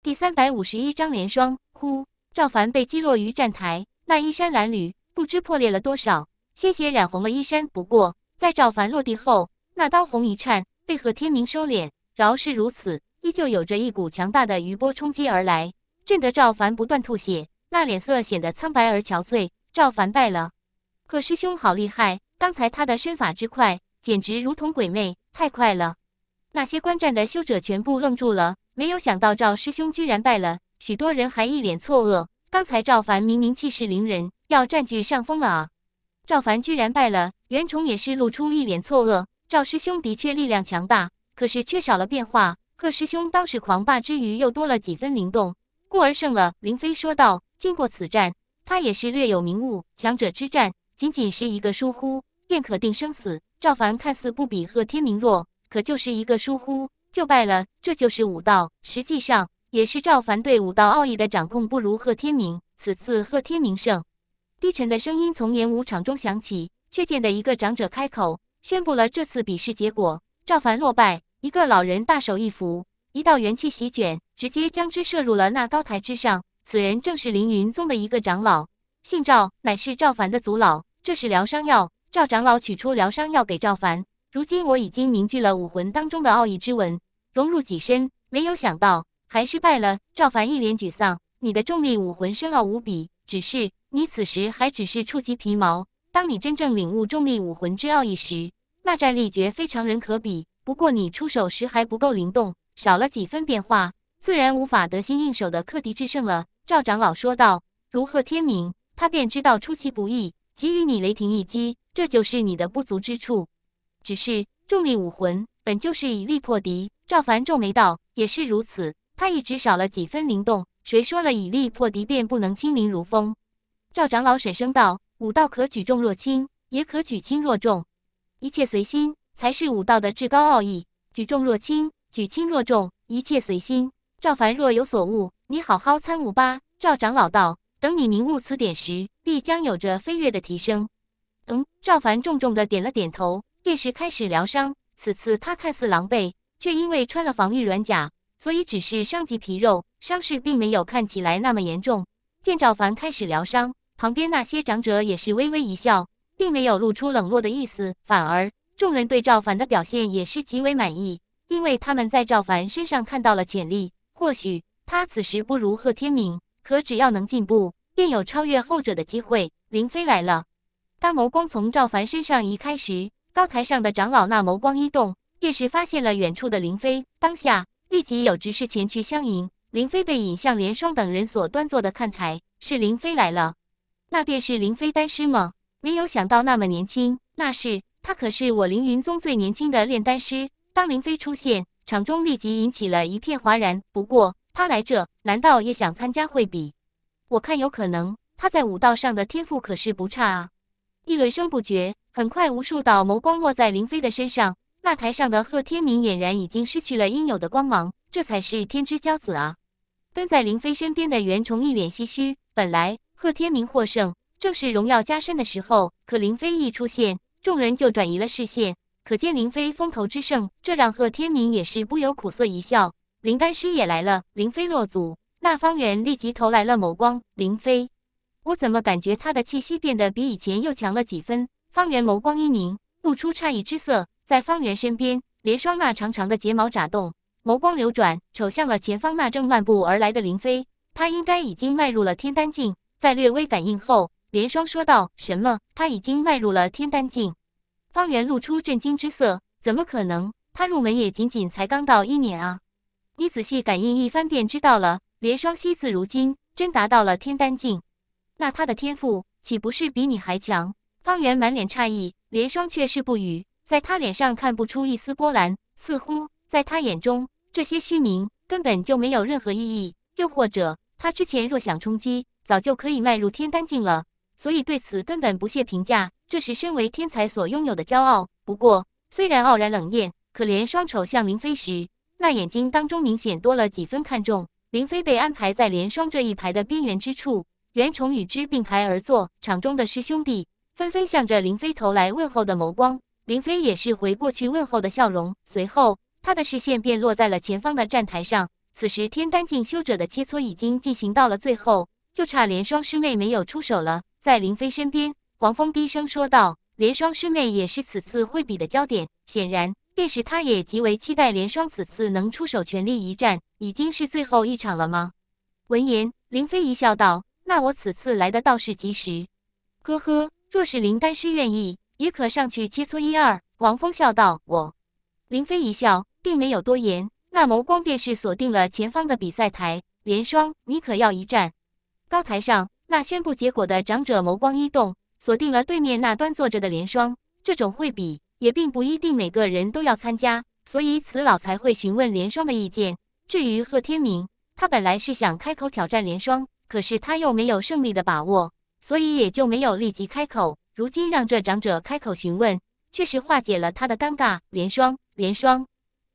第三百五十一章连双。呼！赵凡被击落于站台，那衣衫褴褛，不知破裂了多少，鲜血染红了衣衫。不过，在赵凡落地后，那刀红一颤，被何天明收敛。饶是如此，依旧有着一股强大的余波冲击而来，震得赵凡不断吐血，那脸色显得苍白而憔悴。赵凡败了。可师兄好厉害！刚才他的身法之快，简直如同鬼魅，太快了！那些观战的修者全部愣住了。没有想到赵师兄居然败了，许多人还一脸错愕。刚才赵凡明明气势凌人，要占据上风了啊！赵凡居然败了，袁崇也是露出一脸错愕。赵师兄的确力量强大，可是缺少了变化。贺师兄当时狂霸之余，又多了几分灵动，故而胜了。林飞说道：“经过此战，他也是略有明悟。强者之战，仅仅是一个疏忽，便可定生死。赵凡看似不比贺天明弱，可就是一个疏忽。”就败了，这就是武道，实际上也是赵凡对武道奥义的掌控不如贺天明。此次贺天明胜。低沉的声音从演武场中响起，却见得一个长者开口宣布了这次比试结果：赵凡落败。一个老人大手一扶，一道元气席卷，直接将之射入了那高台之上。此人正是凌云宗的一个长老，姓赵，乃是赵凡的族老。这是疗伤药，赵长老取出疗伤药给赵凡。如今我已经凝聚了武魂当中的奥义之纹。融入己身，没有想到还失败了。赵凡一脸沮丧。你的重力武魂深奥无比，只是你此时还只是触及皮毛。当你真正领悟重力武魂之奥义时，那战力绝非常人可比。不过你出手时还不够灵动，少了几分变化，自然无法得心应手的克敌制胜了。赵长老说道：“如贺天明，他便知道出其不意给予你雷霆一击，这就是你的不足之处。只是重力武魂本就是以力破敌。”赵凡皱眉道：“也是如此，他一直少了几分灵动。谁说了以力破敌便不能轻灵如风？”赵长老沈声道：“武道可举重若轻，也可举轻若重，一切随心，才是武道的至高奥义。举重若轻，举轻若重，一切随心。”赵凡若有所悟，你好好参悟吧。赵长老道：“等你明悟此点时，必将有着飞跃的提升。”嗯，赵凡重重的点了点头，便是开始疗伤。此次他看似狼狈。却因为穿了防御软甲，所以只是伤及皮肉，伤势并没有看起来那么严重。见赵凡开始疗伤，旁边那些长者也是微微一笑，并没有露出冷落的意思，反而众人对赵凡的表现也是极为满意，因为他们在赵凡身上看到了潜力。或许他此时不如贺天明，可只要能进步，便有超越后者的机会。林飞来了，当眸光从赵凡身上移开时，高台上的长老那眸光一动。便是发现了远处的林飞，当下立即有执事前去相迎。林飞被引向连霜等人所端坐的看台，是林飞来了。那便是林飞丹师吗？没有想到那么年轻，那是他可是我凌云宗最年轻的炼丹师。当林飞出现，场中立即引起了一片哗然。不过他来这，难道也想参加会比？我看有可能，他在武道上的天赋可是不差啊。议论声不绝，很快无数道眸光落在林飞的身上。那台上的贺天明俨然已经失去了应有的光芒，这才是天之骄子啊！蹲在林飞身边的袁崇一脸唏嘘。本来贺天明获胜，正是荣耀加身的时候，可林飞一出现，众人就转移了视线，可见林飞风头之盛，这让贺天明也是不由苦涩一笑。林丹师也来了，林飞落组，那方圆立即投来了眸光。林飞，我怎么感觉他的气息变得比以前又强了几分？方圆眸光一凝，露出诧异之色。在方圆身边，连双那长长的睫毛眨动，眸光流转，瞅向了前方那正漫步而来的林飞。他应该已经迈入了天丹境。在略微感应后，连双说道：“什么？他已经迈入了天丹境？”方圆露出震惊之色：“怎么可能？他入门也仅仅才刚到一年啊！”“你仔细感应一番便知道了。”连双惜字如金，真达到了天丹境，那他的天赋岂不是比你还强？方圆满脸诧异，连双却是不语。在他脸上看不出一丝波澜，似乎在他眼中，这些虚名根本就没有任何意义。又或者，他之前若想冲击，早就可以迈入天丹境了，所以对此根本不屑评价。这是身为天才所拥有的骄傲。不过，虽然傲然冷艳，可怜双丑向林飞时，那眼睛当中明显多了几分看重。林飞被安排在连双这一排的边缘之处，袁崇与之并排而坐。场中的师兄弟纷纷向着林飞投来问候的眸光。林飞也是回过去问候的笑容，随后他的视线便落在了前方的站台上。此时天丹境修者的切磋已经进行到了最后，就差连霜师妹没有出手了。在林飞身边，黄风低声说道：“连霜师妹也是此次会比的焦点，显然便是她也极为期待连霜此次能出手全力一战，已经是最后一场了吗？”闻言，林飞一笑道：“那我此次来的倒是及时。呵呵，若是林丹师愿意。”也可上去切磋一二。王峰笑道：“我。”林飞一笑，并没有多言，那眸光便是锁定了前方的比赛台。连霜，你可要一战？高台上，那宣布结果的长者眸光一动，锁定了对面那端坐着的连霜。这种会比，也并不一定每个人都要参加，所以此老才会询问连霜的意见。至于贺天明，他本来是想开口挑战连霜，可是他又没有胜利的把握，所以也就没有立即开口。如今让这长者开口询问，确实化解了他的尴尬。连双，连双，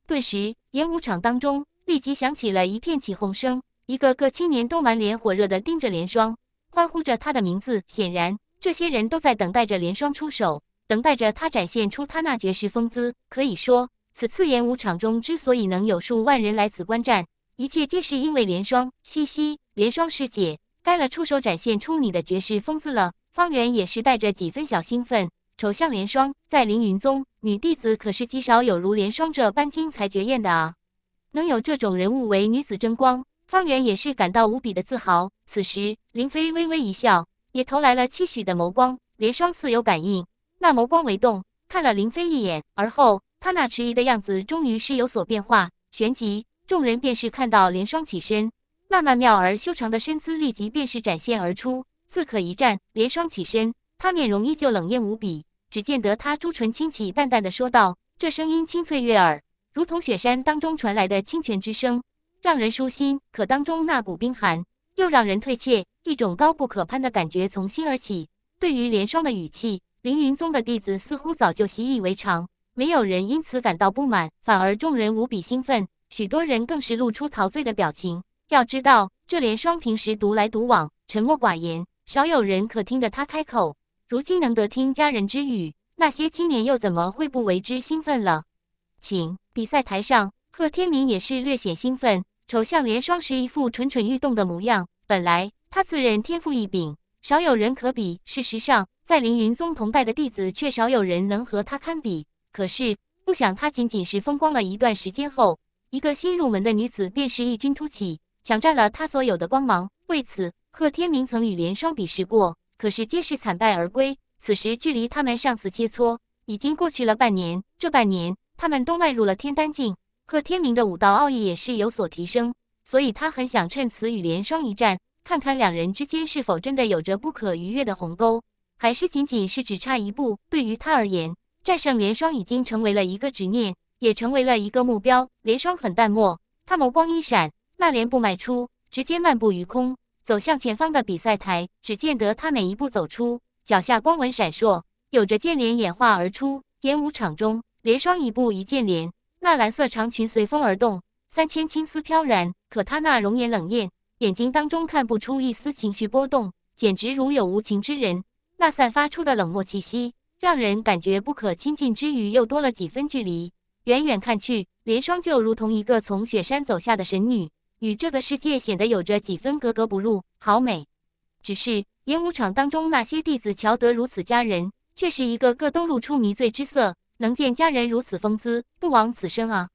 顿时演武场当中立即响起了一片起哄声，一个个青年都满脸火热的盯着连双，欢呼着他的名字。显然，这些人都在等待着连双出手，等待着他展现出他那绝世风姿。可以说，此次演武场中之所以能有数万人来此观战，一切皆是因为连双。嘻嘻，连双师姐，该了出手展现出你的绝世风姿了。方圆也是带着几分小兴奋，瞅向莲霜。在凌云宗，女弟子可是极少有如莲霜这般精彩绝艳的啊！能有这种人物为女子争光，方圆也是感到无比的自豪。此时，林飞微微一笑，也投来了期许的眸光。莲霜似有感应，那眸光为动，看了林飞一眼，而后他那迟疑的样子终于是有所变化。旋即，众人便是看到莲霜起身，那曼妙而修长的身姿立即便是展现而出。自可一战。连霜起身，他面容依旧冷艳无比。只见得他朱唇轻启，淡淡的说道：“这声音清脆悦耳，如同雪山当中传来的清泉之声，让人舒心。可当中那股冰寒，又让人退怯。一种高不可攀的感觉从心而起。”对于连霜的语气，凌云宗的弟子似乎早就习以为常，没有人因此感到不满，反而众人无比兴奋，许多人更是露出陶醉的表情。要知道，这连霜平时独来独往，沉默寡言。少有人可听得他开口，如今能得听家人之语，那些青年又怎么会不为之兴奋了？请比赛台上，贺天明也是略显兴奋，丑相连双时一副蠢蠢欲动的模样。本来他自认天赋异禀，少有人可比，事实上，在凌云宗同拜的弟子却少有人能和他堪比。可是，不想他仅仅是风光了一段时间后，一个新入门的女子便是异军突起，抢占了他所有的光芒。为此。贺天明曾与连霜比试过，可是皆是惨败而归。此时距离他们上次切磋已经过去了半年，这半年他们都迈入了天丹境，贺天明的武道奥义也是有所提升，所以他很想趁此与连霜一战，看看两人之间是否真的有着不可逾越的鸿沟，还是仅仅是只差一步。对于他而言，战胜连霜已经成为了一个执念，也成为了一个目标。连霜很淡漠，他眸光一闪，那连步迈出，直接漫步于空。走向前方的比赛台，只见得他每一步走出，脚下光纹闪烁，有着剑莲演化而出。演武场中，连霜一步一剑莲，那蓝色长裙随风而动，三千青丝飘然。可他那容颜冷艳，眼睛当中看不出一丝情绪波动，简直如有无情之人。那散发出的冷漠气息，让人感觉不可亲近之余，又多了几分距离。远远看去，连霜就如同一个从雪山走下的神女。与这个世界显得有着几分格格不入，好美。只是演武场当中那些弟子瞧得如此佳人，却是一个个都露出迷醉之色。能见佳人如此风姿，不枉此生啊！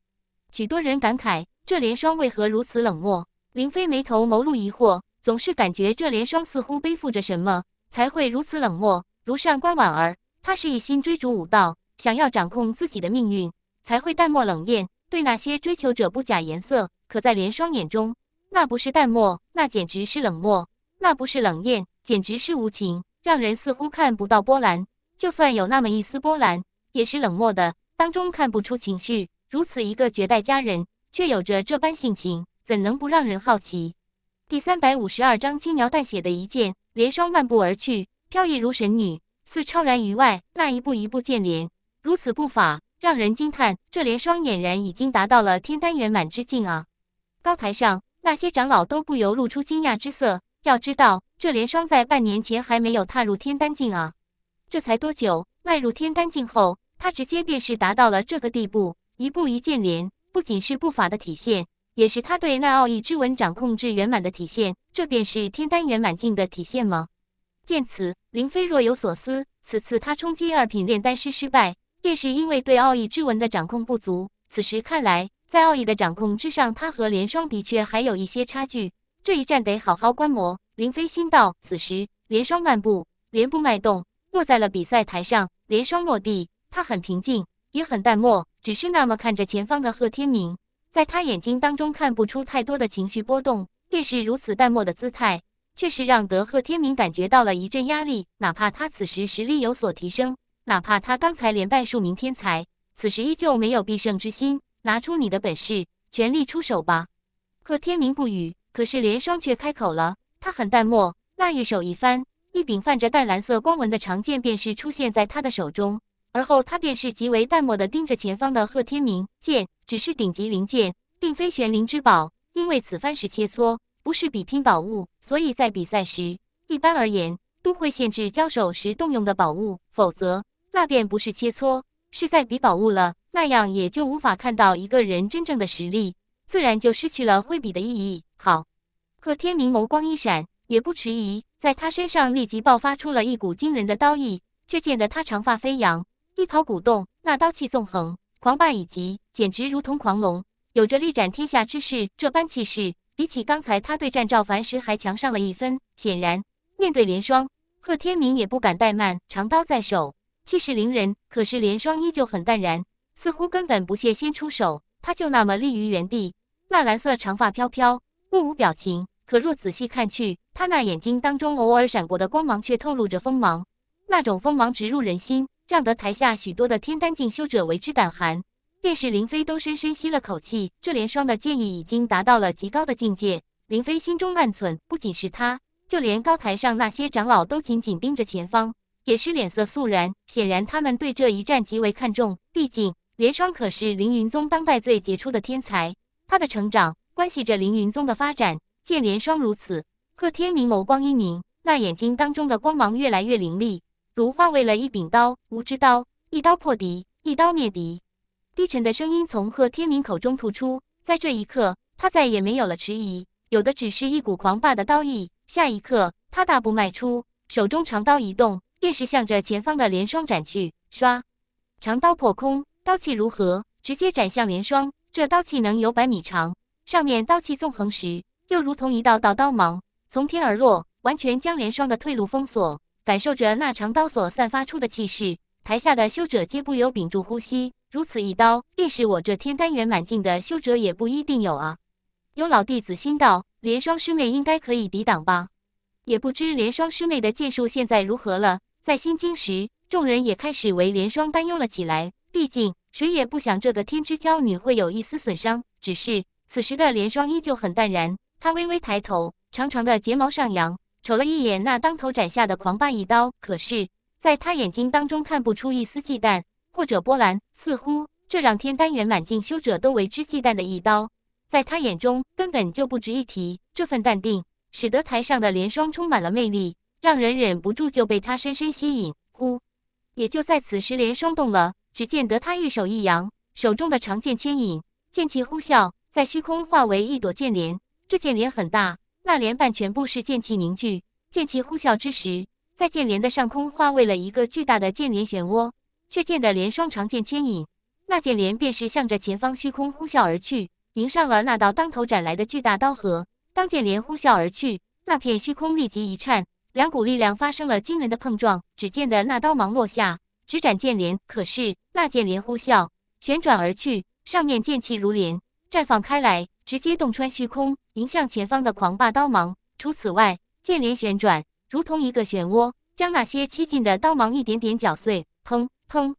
许多人感慨，这连霜为何如此冷漠？林飞眉头眸露疑惑，总是感觉这连霜似乎背负着什么，才会如此冷漠。如上官婉儿，她是一心追逐武道，想要掌控自己的命运，才会淡漠冷艳，对那些追求者不假颜色。可在连霜眼中，那不是淡漠，那简直是冷漠；那不是冷艳，简直是无情，让人似乎看不到波澜。就算有那么一丝波澜，也是冷漠的，当中看不出情绪。如此一个绝代佳人，却有着这般性情，怎能不让人好奇？第三百五十二章轻描淡写的一剑，连霜漫步而去，飘逸如神女，似超然于外。那一步一步剑连，如此步法，让人惊叹。这连霜俨然已经达到了天丹圆满之境啊！高台上，那些长老都不由露出惊讶之色。要知道，这连霜在半年前还没有踏入天丹境啊！这才多久？迈入天丹境后，他直接便是达到了这个地步。一步一剑连，不仅是步法的体现，也是他对那奥义之文掌控至圆满的体现。这便是天丹圆满境的体现吗？见此，林飞若有所思。此次他冲击二品炼丹师失败，便是因为对奥义之文的掌控不足。此时看来。在奥义的掌控之上，他和连霜的确还有一些差距。这一战得好好观摩。林飞心道。此时，连霜漫步，连步迈动，落在了比赛台上。连霜落地，他很平静，也很淡漠，只是那么看着前方的贺天明。在他眼睛当中看不出太多的情绪波动，便是如此淡漠的姿态，却是让得贺天明感觉到了一阵压力。哪怕他此时实力有所提升，哪怕他刚才连败数名天才，此时依旧没有必胜之心。拿出你的本事，全力出手吧！贺天明不语，可是连霜却开口了。他很淡漠，那一手一翻，一柄泛着淡蓝色光纹的长剑便是出现在他的手中。而后，他便是极为淡漠的盯着前方的贺天明。剑只是顶级灵剑，并非玄灵之宝。因为此番是切磋，不是比拼宝物，所以在比赛时，一般而言都会限制交手时动用的宝物，否则那便不是切磋，是在比宝物了。那样也就无法看到一个人真正的实力，自然就失去了挥笔的意义。好，贺天明眸光一闪，也不迟疑，在他身上立即爆发出了一股惊人的刀意，却见得他长发飞扬，一袍鼓动，那刀气纵横，狂霸以及简直如同狂龙，有着力斩天下之势。这般气势，比起刚才他对战赵凡时还强上了一分。显然，面对连霜，贺天明也不敢怠慢，长刀在手，气势凌人。可是连霜依旧很淡然。似乎根本不屑先出手，他就那么立于原地，那蓝色长发飘飘，目无表情。可若仔细看去，他那眼睛当中偶尔闪过的光芒却透露着锋芒，那种锋芒直入人心，让得台下许多的天丹境修者为之胆寒。便是林飞都深深吸了口气，这连霜的剑意已经达到了极高的境界。林飞心中暗忖，不仅是他，就连高台上那些长老都紧紧盯着前方，也是脸色肃然。显然，他们对这一战极为看重，毕竟。连霜可是凌云宗当代最杰出的天才，他的成长关系着凌云宗的发展。见连霜如此，贺天明眸光一凝，那眼睛当中的光芒越来越凌厉，如化为了一柄刀，无知刀，一刀破敌，一刀灭敌。低沉的声音从贺天明口中吐出，在这一刻，他再也没有了迟疑，有的只是一股狂霸的刀意。下一刻，他大步迈出，手中长刀一动，便是向着前方的连霜斩去。唰，长刀破空。刀气如何直接斩向连霜？这刀气能有百米长，上面刀气纵横时，又如同一道道刀芒从天而落，完全将连霜的退路封锁。感受着那长刀所散发出的气势，台下的修者皆不由屏住呼吸。如此一刀，便是我这天丹圆满境的修者也不一定有啊。有老弟子心道：连霜师妹应该可以抵挡吧？也不知连霜师妹的剑术现在如何了。在心惊时，众人也开始为连霜担忧了起来，毕竟。谁也不想这个天之娇女会有一丝损伤。只是此时的连霜依旧很淡然，她微微抬头，长长的睫毛上扬，瞅了一眼那当头斩下的狂霸一刀，可是，在她眼睛当中看不出一丝忌惮或者波澜，似乎这两天丹元满境修者都为之忌惮的一刀，在她眼中根本就不值一提。这份淡定使得台上的连霜充满了魅力，让人忍不住就被她深深吸引。呼，也就在此时，连霜动了。只见得他玉手一扬，手中的长剑牵引，剑气呼啸，在虚空化为一朵剑莲。这剑莲很大，那莲瓣全部是剑气凝聚。剑气呼啸之时，在剑莲的上空化为了一个巨大的剑莲漩涡。却见得连双长剑牵引，那剑莲便是向着前方虚空呼啸而去，迎上了那道当头斩来的巨大刀河。当剑莲呼啸而去，那片虚空立即一颤，两股力量发生了惊人的碰撞。只见得那刀芒落下。直斩剑莲，可是那剑莲呼啸旋转而去，上面剑气如莲绽放开来，直接洞穿虚空，迎向前方的狂霸刀芒。除此外，剑莲旋转如同一个漩涡，将那些七进的刀芒一点点搅碎。砰砰，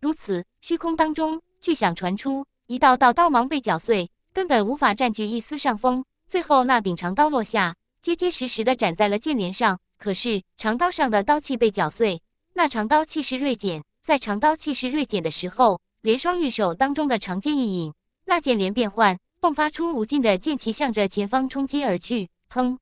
如此虚空当中巨响传出，一道道刀芒被搅碎，根本无法占据一丝上风。最后那柄长刀落下，结结实实的斩在了剑莲上。可是长刀上的刀气被搅碎。那长刀气势锐减，在长刀气势锐减的时候，连双玉手当中的长剑一引，那剑连变幻，迸发出无尽的剑气，向着前方冲击而去。砰！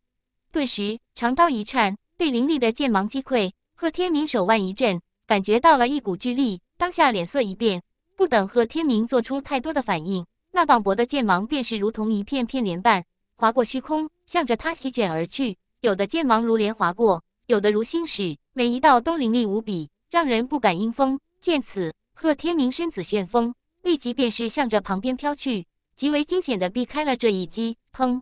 顿时，长刀一颤，被凌厉的剑芒击溃。贺天明手腕一震，感觉到了一股巨力，当下脸色一变。不等贺天明做出太多的反应，那磅礴的剑芒便是如同一片片莲瓣，划过虚空，向着他席卷而去。有的剑芒如莲划过。有的如星矢，每一道都凌厉无比，让人不敢应风。见此，贺天明身子旋风，立即便是向着旁边飘去，极为惊险的避开了这一击。砰！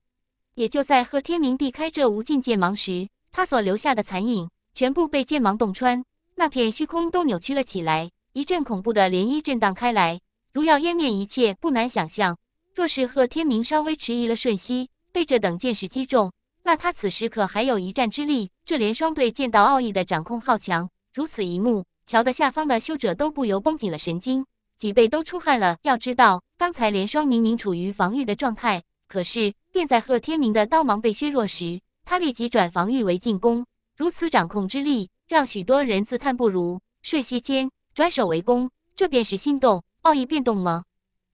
也就在贺天明避开这无尽剑芒时，他所留下的残影全部被剑芒洞穿，那片虚空都扭曲了起来，一阵恐怖的涟漪震荡开来，如要湮灭一切。不难想象，若是贺天明稍微迟疑了瞬息，被这等剑矢击中，那他此时可还有一战之力？这连双对剑道奥义的掌控好强！如此一幕，桥的下方的修者都不由绷紧了神经，脊背都出汗了。要知道，刚才连双明明处于防御的状态，可是便在贺天明的刀芒被削弱时，他立即转防御为进攻。如此掌控之力，让许多人自叹不如。瞬息间，转守为攻，这便是心动奥义变动吗？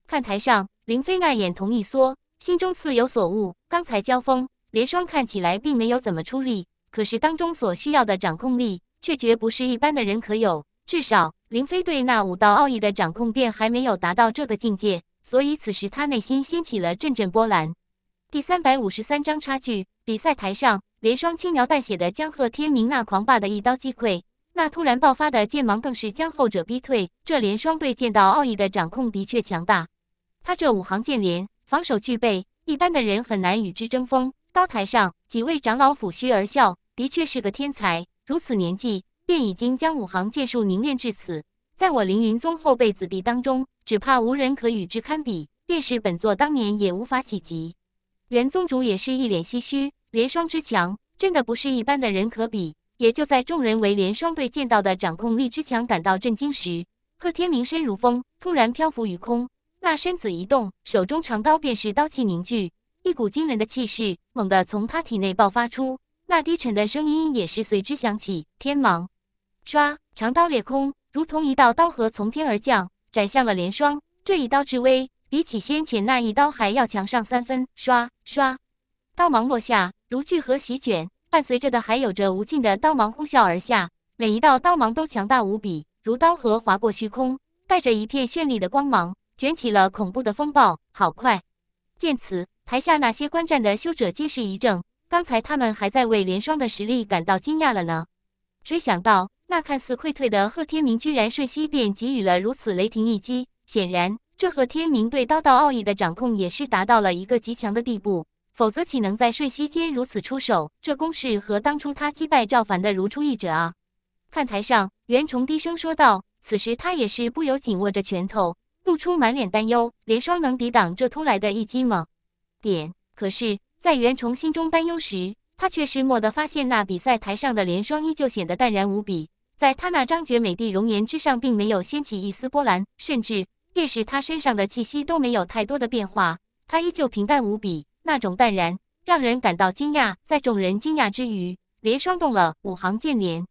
看台上，林飞那眼瞳一缩，心中似有所悟。刚才交锋，连双看起来并没有怎么出力。可是当中所需要的掌控力，却绝不是一般的人可有。至少林飞对那武道奥义的掌控便还没有达到这个境界，所以此时他内心掀起了阵阵波澜。第三百五十三章差距。比赛台上，连双轻描淡写的将贺天明那狂霸的一刀击溃，那突然爆发的剑芒更是将后者逼退。这连双对剑道奥义的掌控的确强大，他这五行剑连，防守具备，一般的人很难与之争锋。高台上，几位长老抚须而笑。的确是个天才，如此年纪便已经将五行剑术凝练至此，在我凌云宗后辈子弟当中，只怕无人可与之堪比，便是本座当年也无法企及。原宗主也是一脸唏嘘，连霜之强，真的不是一般的人可比。也就在众人为连霜对剑道的掌控力之强感到震惊时，贺天明身如风，突然漂浮于空，那身子一动，手中长刀便是刀气凝聚，一股惊人的气势猛地从他体内爆发出。那低沉的声音也是随之响起。天芒，唰！长刀裂空，如同一道刀河从天而降，斩向了连霜。这一刀之威，比起先前那一刀还要强上三分。唰唰，刀芒落下，如巨河席卷，伴随着的还有着无尽的刀芒呼啸而下。每一道刀芒都强大无比，如刀河划过虚空，带着一片绚丽的光芒，卷起了恐怖的风暴。好快！见此，台下那些观战的修者皆是一怔。刚才他们还在为连霜的实力感到惊讶了呢，谁想到那看似溃退的贺天明，居然瞬息便给予了如此雷霆一击。显然，这贺天明对刀道奥义的掌控也是达到了一个极强的地步，否则岂能在瞬息间如此出手？这攻势和当初他击败赵凡的如出一辙啊！看台上，袁崇低声说道，此时他也是不由紧握着拳头，露出满脸担忧：连霜能抵挡这突来的一击吗？点，可是。在袁崇心中担忧时，他却是蓦地发现，那比赛台上的连霜依旧显得淡然无比，在他那张绝美的容颜之上，并没有掀起一丝波澜，甚至便是他身上的气息都没有太多的变化，他依旧平淡无比，那种淡然让人感到惊讶。在众人惊讶之余，连霜动了五行剑莲。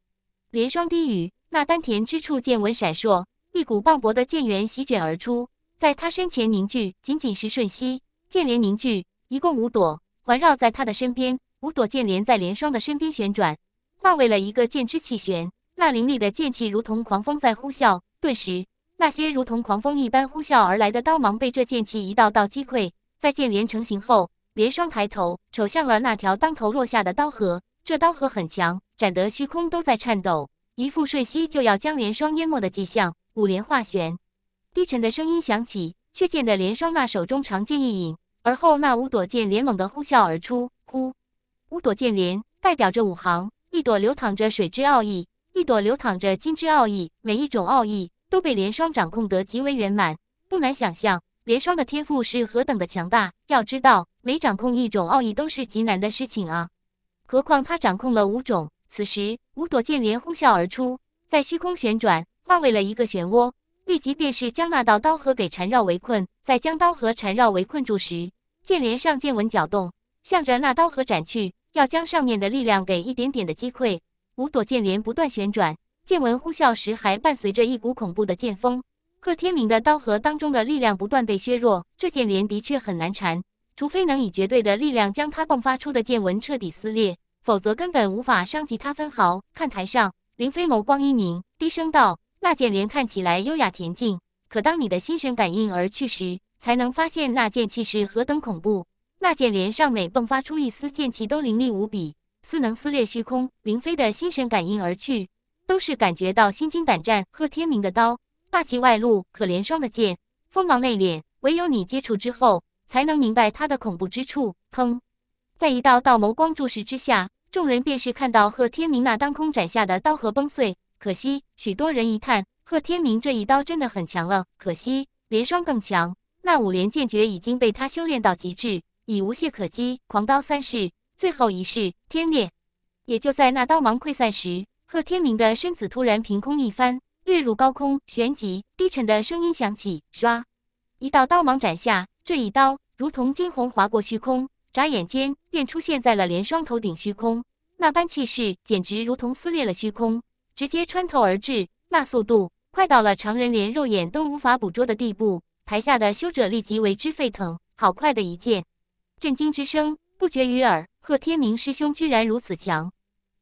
连霜低语，那丹田之处剑纹闪烁，一股磅礴的剑源席卷而出，在他身前凝聚。仅仅是瞬息，剑莲凝聚，一共五朵。环绕在他的身边，五朵剑莲在连霜的身边旋转，化为了一个剑之气旋。那凌厉的剑气如同狂风在呼啸。顿时，那些如同狂风一般呼啸而来的刀芒被这剑气一道道击溃。在剑莲成型后，连霜抬头瞅向了那条当头落下的刀河。这刀河很强，斩得虚空都在颤抖，一副瞬息就要将连霜淹没的迹象。五莲化旋，低沉的声音响起，却见得连霜那手中长剑一引。而后，那五朵剑莲猛地呼啸而出。呼！五朵剑莲代表着五行，一朵流淌着水之奥义，一朵流淌着金之奥义，每一种奥义都被连霜掌控得极为圆满。不难想象，连霜的天赋是何等的强大。要知道，每掌控一种奥义都是极难的事情啊，何况他掌控了五种。此时，五朵剑莲呼啸而出，在虚空旋转，化为了一个漩涡，立即便是将那道刀河给缠绕围困。在将刀和缠绕围困住时，剑莲上剑纹搅动，向着那刀和斩去，要将上面的力量给一点点的击溃。五朵剑莲不断旋转，剑纹呼啸时，还伴随着一股恐怖的剑风。贺天明的刀和当中的力量不断被削弱，这剑莲的确很难缠，除非能以绝对的力量将它迸发出的剑纹彻底撕裂，否则根本无法伤及他分毫。看台上，林飞眸光一凝，低声道：“那剑莲看起来优雅恬静。”可当你的心神感应而去时，才能发现那剑气势何等恐怖！那剑连上每迸发出一丝剑气都凌厉无比，似能撕裂虚空。林飞的心神感应而去，都是感觉到心惊胆战。贺天明的刀霸气外露，可连霜的剑锋芒内敛，唯有你接触之后，才能明白它的恐怖之处。砰！在一道道眸光注视之下，众人便是看到贺天明那当空斩下的刀和崩碎。可惜，许多人一看贺天明这一刀真的很强了，可惜连霜更强。那五连剑诀已经被他修炼到极致，已无懈可击。狂刀三式，最后一式天裂。也就在那刀芒溃散时，贺天明的身子突然凭空一翻，掠入高空。旋即低沉的声音响起，唰，一道刀芒斩下。这一刀如同惊鸿划过虚空，眨眼间便出现在了连霜头顶虚空。那般气势，简直如同撕裂了虚空，直接穿透而至。那速度。快到了常人连肉眼都无法捕捉的地步，台下的修者立即为之沸腾。好快的一剑，震惊之声不绝于耳。贺天明师兄居然如此强！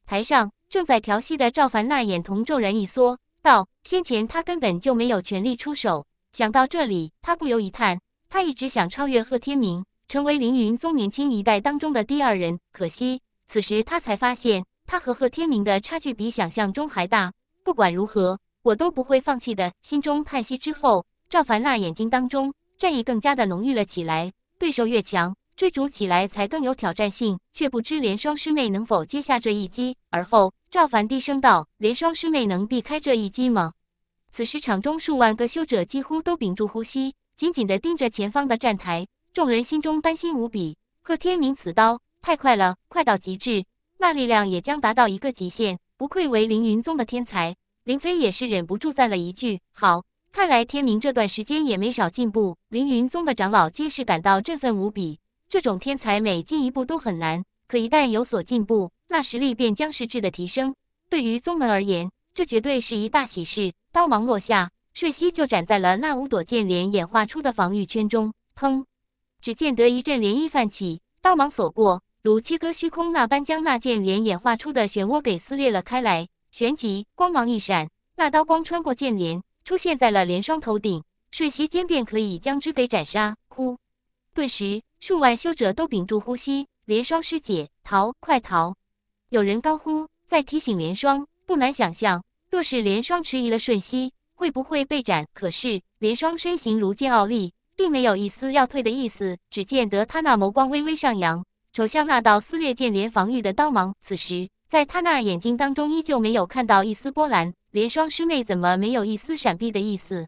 台上正在调息的赵凡那眼瞳骤然一缩，道：“先前他根本就没有全力出手。”想到这里，他不由一叹：“他一直想超越贺天明，成为凌云宗年轻一代当中的第二人，可惜此时他才发现，他和贺天明的差距比想象中还大。不管如何。”我都不会放弃的。心中叹息之后，赵凡那眼睛当中战意更加的浓郁了起来。对手越强，追逐起来才更有挑战性。却不知连霜师妹能否接下这一击？而后，赵凡低声道：“连霜师妹能避开这一击吗？”此时场中数万个修者几乎都屏住呼吸，紧紧的盯着前方的站台，众人心中担心无比。贺天明此刀太快了，快到极致，那力量也将达到一个极限。不愧为凌云宗的天才。林飞也是忍不住赞了一句：“好，看来天明这段时间也没少进步。”凌云宗的长老皆是感到振奋无比。这种天才每进一步都很难，可一旦有所进步，那实力便将是质的提升。对于宗门而言，这绝对是一大喜事。刀芒落下，瞬息就斩在了那五朵剑莲演化出的防御圈中。砰！只见得一阵涟漪泛起，刀芒所过，如切割虚空那般，将那剑莲演化出的漩涡给撕裂了开来。旋即，光芒一闪，那刀光穿过剑帘，出现在了连霜头顶，瞬息间便可以将之给斩杀。呼！顿时，数万修者都屏住呼吸。连霜师姐，逃！快逃！有人高呼，在提醒连霜。不难想象，若是连霜迟疑了瞬息，会不会被斩？可是，连霜身形如剑傲立，并没有一丝要退的意思。只见得他那眸光微微上扬，瞅向那道撕裂剑帘防御的刀芒。此时。在他那眼睛当中依旧没有看到一丝波澜，连霜师妹怎么没有一丝闪避的意思？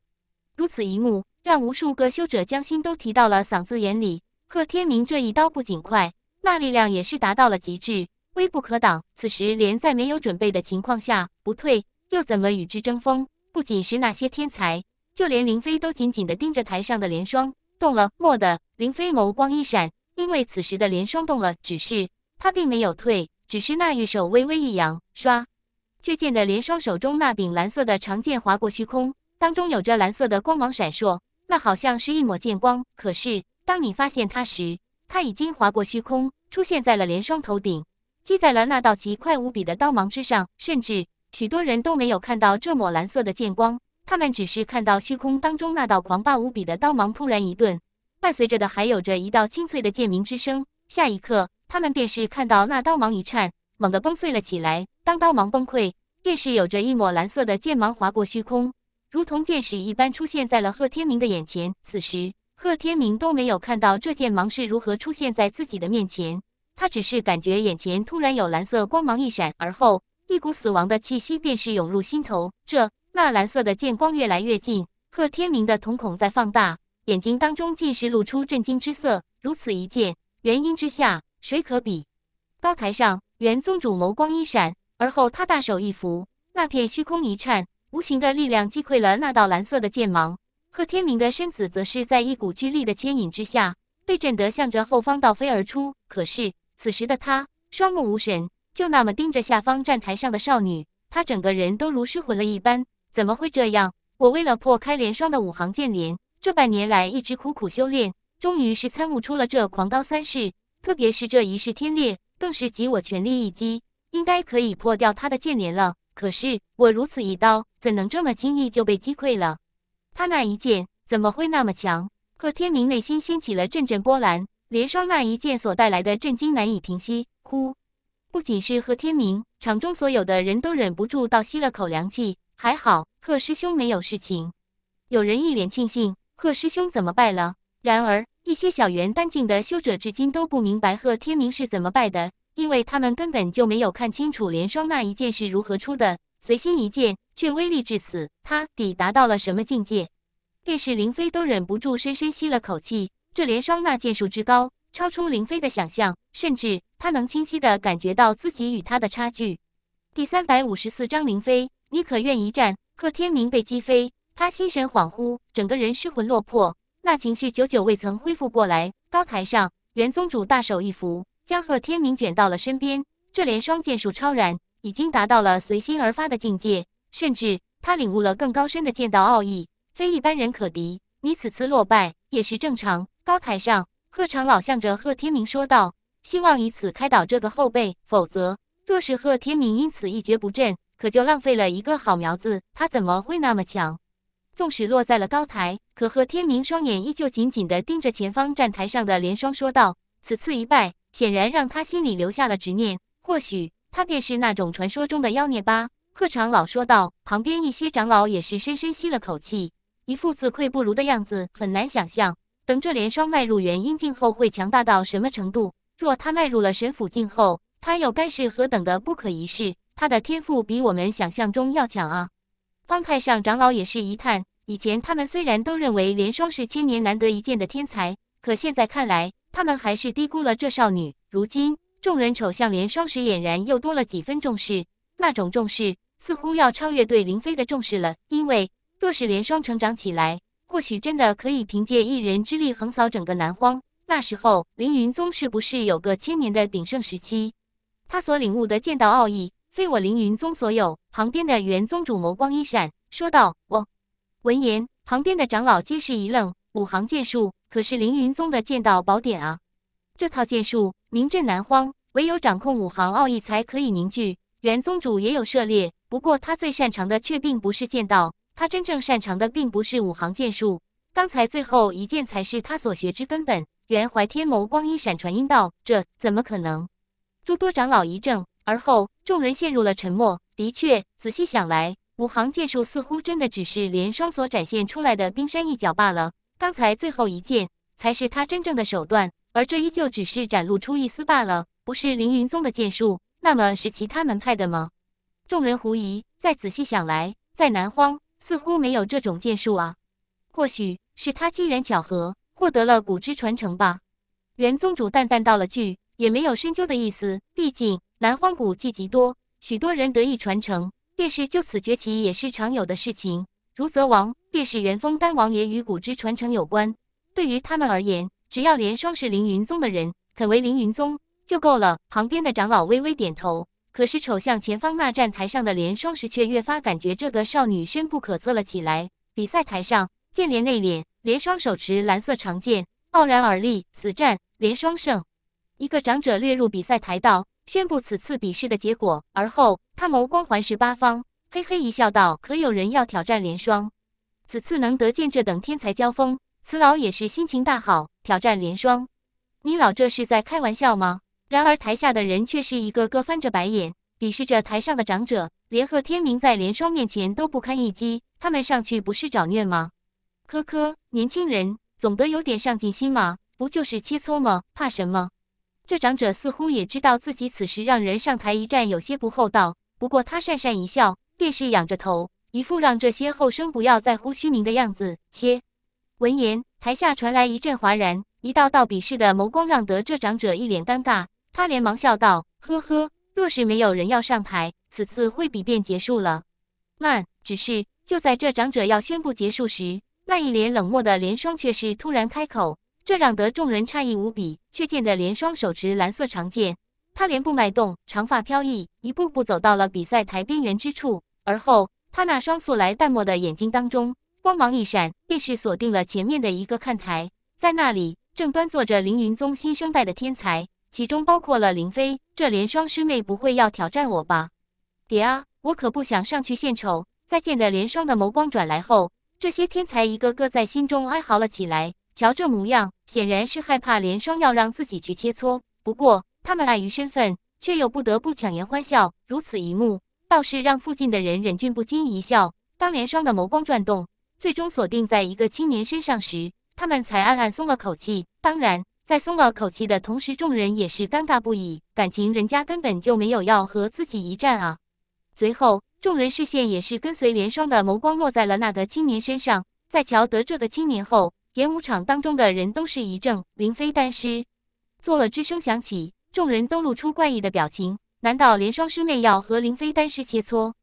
如此一幕，让无数个修者将心都提到了嗓子眼里。贺天明这一刀不仅快，那力量也是达到了极致，微不可挡。此时连在没有准备的情况下不退，又怎么与之争锋？不仅是那些天才，就连林飞都紧紧地盯着台上的连霜动了。蓦地，林飞眸光一闪，因为此时的连霜动了，只是他并没有退。只是那玉手微微一扬，唰，却见得连霜手中那柄蓝色的长剑划过虚空，当中有着蓝色的光芒闪烁，那好像是一抹剑光。可是当你发现它时，它已经划过虚空，出现在了连霜头顶，系在了那道奇快无比的刀芒之上。甚至许多人都没有看到这抹蓝色的剑光，他们只是看到虚空当中那道狂霸无比的刀芒突然一顿，伴随着的还有着一道清脆的剑鸣之声。下一刻。他们便是看到那刀芒一颤，猛地崩碎了起来。当刀芒崩溃，便是有着一抹蓝色的剑芒划过虚空，如同箭矢一般出现在了贺天明的眼前。此时，贺天明都没有看到这剑芒是如何出现在自己的面前，他只是感觉眼前突然有蓝色光芒一闪，而后一股死亡的气息便是涌入心头。这那蓝色的剑光越来越近，贺天明的瞳孔在放大，眼睛当中尽是露出震惊之色。如此一剑，原因之下。谁可比？高台上，原宗主眸光一闪，而后他大手一扶，那片虚空一颤，无形的力量击溃了那道蓝色的剑芒。贺天明的身子则是在一股巨力的牵引之下，被震得向着后方倒飞而出。可是此时的他双目无神，就那么盯着下方站台上的少女，他整个人都如失魂了一般。怎么会这样？我为了破开连霜的五行剑连，这半年来一直苦苦修炼，终于是参悟出了这狂刀三式。特别是这一式天裂，更是及我全力一击，应该可以破掉他的剑连了。可是我如此一刀，怎能这么轻易就被击溃了？他那一剑怎么会那么强？贺天明内心掀起了阵阵波澜，连双那一剑所带来的震惊难以平息。呼！不仅是贺天明，场中所有的人都忍不住倒吸了口凉气。还好贺师兄没有事情。有人一脸庆幸：贺师兄怎么败了？然而。一些小园丹净的修者至今都不明白贺天明是怎么败的，因为他们根本就没有看清楚连霜那一剑是如何出的，随心一剑却威力至此，他抵达到了什么境界？便是林飞都忍不住深深吸了口气，这连霜那剑术之高，超出林飞的想象，甚至他能清晰的感觉到自己与他的差距。第三百五十四章，林飞，你可愿一战？贺天明被击飞，他心神恍惚，整个人失魂落魄。那情绪久久未曾恢复过来。高台上，元宗主大手一扶，将贺天明卷到了身边。这连双剑术超然，已经达到了随心而发的境界，甚至他领悟了更高深的剑道奥义，非一般人可敌。你此次落败也是正常。高台上，贺长老向着贺天明说道：“希望以此开导这个后辈，否则若是贺天明因此一蹶不振，可就浪费了一个好苗子。他怎么会那么强？”纵使落在了高台，可贺天明双眼依旧紧紧地盯着前方站台上的连霜，说道：“此次一败，显然让他心里留下了执念。或许他便是那种传说中的妖孽吧。”贺长老说道。旁边一些长老也是深深吸了口气，一副自愧不如的样子。很难想象，等这连霜迈入元婴境后会强大到什么程度。若他迈入了神府境后，他又该是何等的不可一世？他的天赋比我们想象中要强啊！方太上长老也是一叹。以前他们虽然都认为连霜是千年难得一见的天才，可现在看来，他们还是低估了这少女。如今众人瞅向连霜时，俨然又多了几分重视，那种重视似乎要超越对林飞的重视了。因为若是连霜成长起来，或许真的可以凭借一人之力横扫整个南荒。那时候，凌云宗是不是有个千年的鼎盛时期？他所领悟的剑道奥义，非我凌云宗所有。旁边的元宗主眸光一闪，说道：“我。”闻言，旁边的长老皆是一愣。五行剑术可是凌云宗的剑道宝典啊！这套剑术名震南荒，唯有掌控五行奥义才可以凝聚。原宗主也有涉猎，不过他最擅长的却并不是剑道，他真正擅长的并不是五行剑术。刚才最后一剑才是他所学之根本。元怀天眸光阴闪，传音道：“这怎么可能？”诸多长老一怔，而后众人陷入了沉默。的确，仔细想来。五行剑术似乎真的只是连双所展现出来的冰山一角罢了。刚才最后一剑才是他真正的手段，而这依旧只是展露出一丝罢了。不是凌云宗的剑术，那么是其他门派的吗？众人狐疑，再仔细想来，在南荒似乎没有这种剑术啊。或许是他机缘巧合获得了古之传承吧。元宗主淡淡道了句，也没有深究的意思。毕竟南荒古迹极多，许多人得以传承。便是就此崛起也是常有的事情。如泽王便是元封丹王爷与古之传承有关，对于他们而言，只要连双是凌云宗的人，肯为凌云宗就够了。旁边的长老微微点头，可是瞅向前方那站台上的连双时，却越发感觉这个少女深不可测了起来。比赛台上，剑莲内敛，连双手持蓝色长剑，傲然而立。此战，连双胜。一个长者列入比赛台道，宣布此次比试的结果。而后他眸光环视八方，嘿嘿一笑，道：“可有人要挑战连霜？此次能得见这等天才交锋，此老也是心情大好。挑战连霜，你老这是在开玩笑吗？”然而台下的人却是一个个翻着白眼，鄙视着台上的长者。连贺天明在连霜面前都不堪一击，他们上去不是找虐吗？呵呵，年轻人，总得有点上进心嘛。不就是切磋吗？怕什么？这长者似乎也知道自己此时让人上台一战有些不厚道，不过他讪讪一笑，便是仰着头，一副让这些后生不要在乎虚名的样子。切！闻言，台下传来一阵哗然，一道道鄙视的眸光让得这长者一脸尴尬，他连忙笑道：“呵呵，若是没有人要上台，此次会比便结束了。”慢，只是就在这长者要宣布结束时，那一脸冷漠的连霜却是突然开口。这让得众人诧异无比，却见得连霜手持蓝色长剑，他连步迈动，长发飘逸，一步步走到了比赛台边缘之处。而后，他那双素来淡漠的眼睛当中光芒一闪，便是锁定了前面的一个看台，在那里正端坐着凌云宗新生代的天才，其中包括了林飞。这连霜师妹不会要挑战我吧？别啊，我可不想上去献丑。在见得连霜的眸光转来后，这些天才一个个在心中哀嚎了起来。瞧这模样，显然是害怕连霜要让自己去切磋。不过他们碍于身份，却又不得不强颜欢笑。如此一幕，倒是让附近的人忍俊不禁一笑。当连霜的眸光转动，最终锁定在一个青年身上时，他们才暗暗松了口气。当然，在松了口气的同时，众人也是尴尬不已。感情人家根本就没有要和自己一战啊！随后，众人视线也是跟随连霜的眸光落在了那个青年身上。在瞧得这个青年后，演武场当中的人都是一怔，林飞丹师，作恶之声响起，众人都露出怪异的表情。难道连双师妹要和林飞丹师切磋？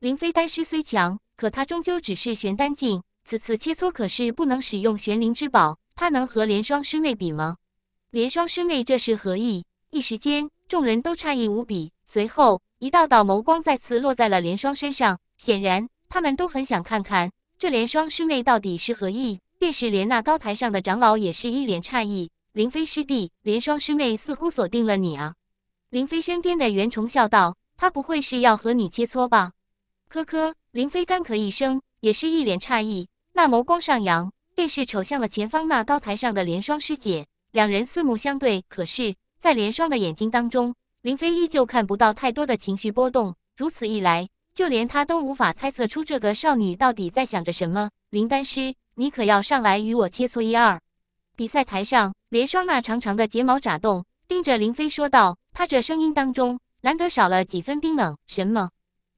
林飞丹师虽强，可他终究只是玄丹境，此次切磋可是不能使用玄灵之宝，他能和连双师妹比吗？连双师妹这是何意？一时间，众人都诧异无比。随后，一道道眸光再次落在了连双身上，显然他们都很想看看这连双师妹到底是何意。便是连那高台上的长老也是一脸诧异。林飞师弟，连霜师妹似乎锁定了你啊！林飞身边的袁崇笑道：“他不会是要和你切磋吧？”“咳咳。”林飞干咳一声，也是一脸诧异，那眸光上扬，便是瞅向了前方那高台上的连霜师姐。两人四目相对，可是，在连霜的眼睛当中，林飞依旧看不到太多的情绪波动。如此一来，就连他都无法猜测出这个少女到底在想着什么。林丹师。你可要上来与我切磋一二。比赛台上，连双那长长的睫毛眨动，盯着林飞说道。他这声音当中难得少了几分冰冷。什么？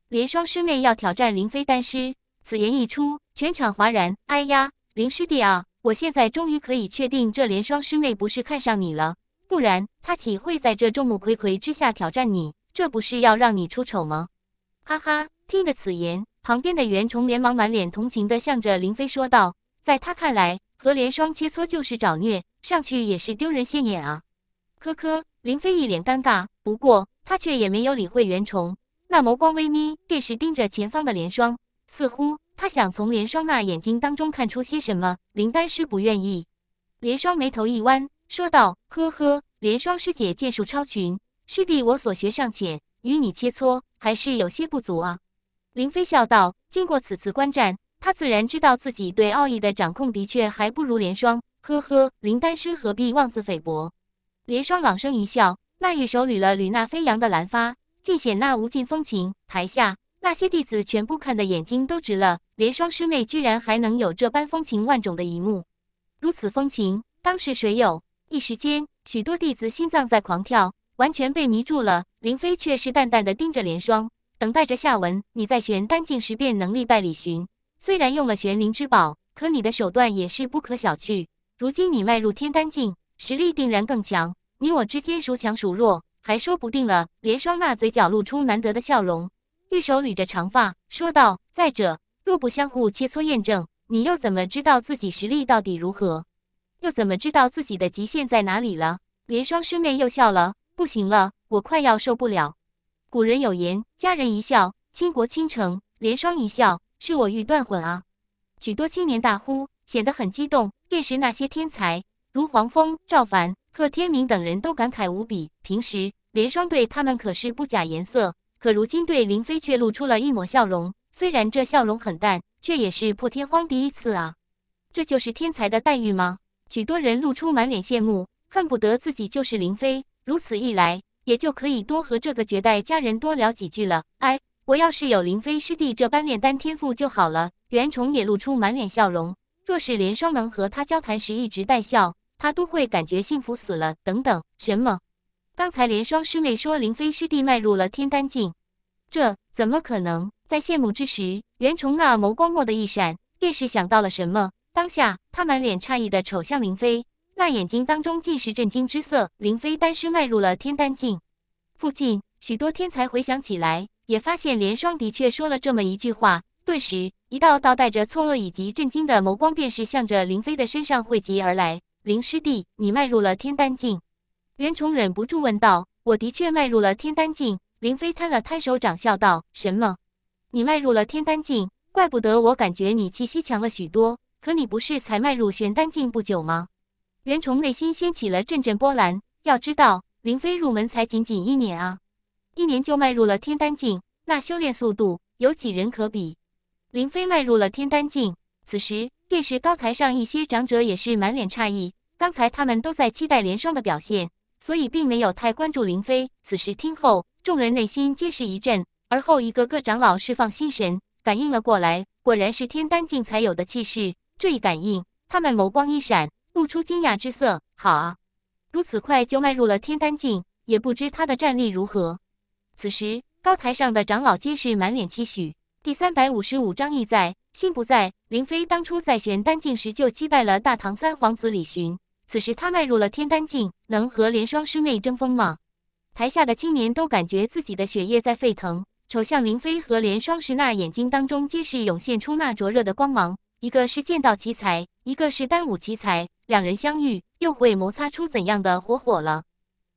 连双师妹要挑战林飞丹师？此言一出，全场哗然。哎呀，林师弟啊，我现在终于可以确定，这连双师妹不是看上你了，不然她岂会在这众目睽睽之下挑战你？这不是要让你出丑吗？哈哈，听得此言，旁边的袁崇连忙满脸同情地向着林飞说道。在他看来，和连霜切磋就是找虐，上去也是丢人现眼啊！呵呵，林飞一脸尴尬，不过他却也没有理会袁崇，那眸光微眯，便是盯着前方的连霜，似乎他想从连霜那眼睛当中看出些什么。林丹师不愿意，连霜眉头一弯，说道：“呵呵，连霜师姐剑术超群，师弟我所学尚浅，与你切磋还是有些不足啊。”林飞笑道：“经过此次观战。”他自然知道自己对奥义的掌控的确还不如连霜。呵呵，林丹师何必妄自菲薄？连霜朗声一笑，那玉手捋了捋那飞扬的蓝发，尽显那无尽风情。台下那些弟子全部看的眼睛都直了，连霜师妹居然还能有这般风情万种的一幕。如此风情，当时谁有？一时间，许多弟子心脏在狂跳，完全被迷住了。林飞却是淡淡的盯着连霜，等待着下文。你在玄丹境时，便能力败李寻。虽然用了玄灵之宝，可你的手段也是不可小觑。如今你迈入天丹境，实力定然更强。你我之间孰强孰弱，还说不定了。连霜那嘴角露出难得的笑容，玉手捋着长发说道：“再者，若不相互切磋验证，你又怎么知道自己实力到底如何？又怎么知道自己的极限在哪里了？”连霜师妹又笑了：“不行了，我快要受不了。古人有言，佳人一笑倾国倾城，连霜一笑。”是我欲断魂啊！许多青年大呼，显得很激动。顿时，那些天才如黄蜂、赵凡、贺天明等人都感慨无比。平时，连霜对他们可是不假颜色，可如今对林飞却露出了一抹笑容。虽然这笑容很淡，却也是破天荒第一次啊！这就是天才的待遇吗？许多人露出满脸羡慕，恨不得自己就是林飞。如此一来，也就可以多和这个绝代佳人多聊几句了。哎。我要是有凌飞师弟这般炼丹天赋就好了。袁崇也露出满脸笑容。若是连霜能和他交谈时一直带笑，他都会感觉幸福死了。等等，什么？刚才连霜师妹说林飞师弟迈入了天丹境，这怎么可能？在羡慕之时，袁崇那眸光蓦地一闪，便是想到了什么。当下他满脸诧异的瞅向凌飞，那眼睛当中尽是震惊之色。凌飞丹师迈入了天丹境，附近许多天才回想起来。也发现连霜的确说了这么一句话，顿时一道道带着错愕以及震惊的眸光便是向着林飞的身上汇集而来。林师弟，你迈入了天丹境？袁崇忍不住问道。我的确迈入了天丹境。林飞摊了摊手掌，笑道：“什么？你迈入了天丹境？怪不得我感觉你气息强了许多。可你不是才迈入玄丹境不久吗？”袁崇内心掀起了阵阵波澜。要知道，林飞入门才仅仅一年啊。一年就迈入了天丹境，那修炼速度有几人可比？林飞迈入了天丹境，此时便是高台上一些长者也是满脸诧异。刚才他们都在期待连霜的表现，所以并没有太关注林飞。此时听后，众人内心皆是一震，而后一个个长老释放心神，感应了过来，果然是天丹境才有的气势。这一感应，他们眸光一闪，露出惊讶之色。好啊，如此快就迈入了天丹境，也不知他的战力如何。此时，高台上的长老皆是满脸期许。第三百五十五章意在心不在。林飞当初在玄丹境时就击败了大唐三皇子李寻，此时他迈入了天丹境，能和连霜师妹争锋吗？台下的青年都感觉自己的血液在沸腾，瞅向林飞和连霜时，那眼睛当中皆是涌现出那灼热的光芒。一个是剑道奇才，一个是丹武奇才，两人相遇，又会摩擦出怎样的火火了？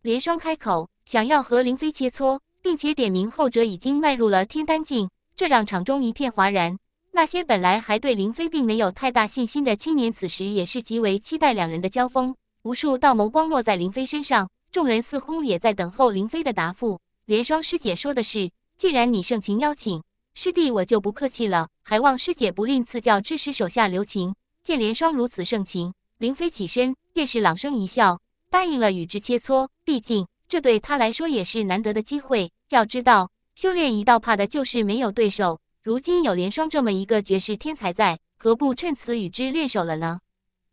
连霜开口，想要和林飞切磋。并且点名后者已经迈入了天丹境，这让场中一片哗然。那些本来还对林飞并没有太大信心的青年，此时也是极为期待两人的交锋。无数道眸光落在林飞身上，众人似乎也在等候林飞的答复。连霜师姐说的是：“既然你盛情邀请，师弟我就不客气了，还望师姐不吝赐教支持手下留情。”见连霜如此盛情，林飞起身便是朗声一笑，答应了与之切磋。毕竟这对他来说也是难得的机会。要知道，修炼一道怕的就是没有对手。如今有连霜这么一个绝世天才在，何不趁此与之练手了呢？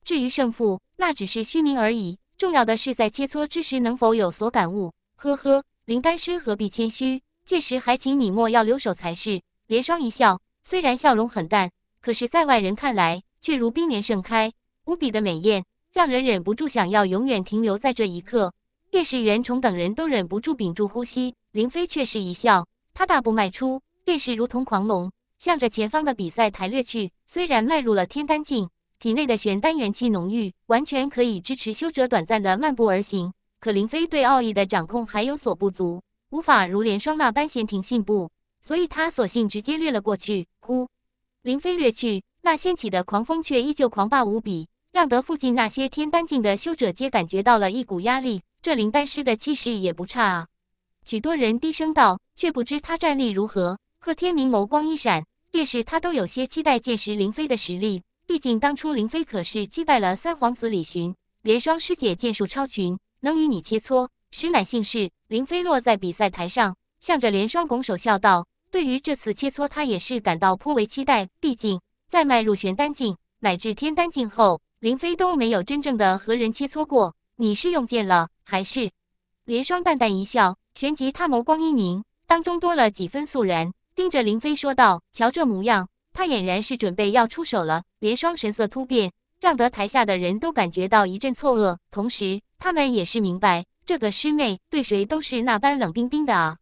至于胜负，那只是虚名而已。重要的是在切磋之时能否有所感悟。呵呵，灵丹师何必谦虚？届时还请你莫要留手才是。连霜一笑，虽然笑容很淡，可是在外人看来却如冰莲盛开，无比的美艳，让人忍不住想要永远停留在这一刻。便是袁崇等人都忍不住屏住呼吸。林飞却是一笑，他大步迈出，便是如同狂龙，向着前方的比赛台掠去。虽然迈入了天丹境，体内的玄丹元气浓郁，完全可以支持修者短暂的漫步而行。可林飞对奥义的掌控还有所不足，无法如连霜那般闲庭信步，所以他索性直接掠了过去。呼！林飞掠去，那掀起的狂风却依旧狂霸无比，让得附近那些天丹境的修者皆感觉到了一股压力。这灵丹师的气势也不差啊！许多人低声道，却不知他战力如何。贺天明眸光一闪，便是他都有些期待见识凌飞的实力。毕竟当初凌飞可是击败了三皇子李寻。连霜师姐剑术超群，能与你切磋，实乃幸事。凌飞落在比赛台上，向着连霜拱手笑道：“对于这次切磋，他也是感到颇为期待。毕竟在迈入玄丹境乃至天丹境后，凌飞都没有真正的和人切磋过。你是用剑了，还是？”连霜淡淡一笑。旋即，他眸光一凝，当中多了几分肃然，盯着林飞说道：“瞧这模样，他俨然是准备要出手了。”连双神色突变，让得台下的人都感觉到一阵错愕，同时他们也是明白，这个师妹对谁都是那般冷冰冰的啊。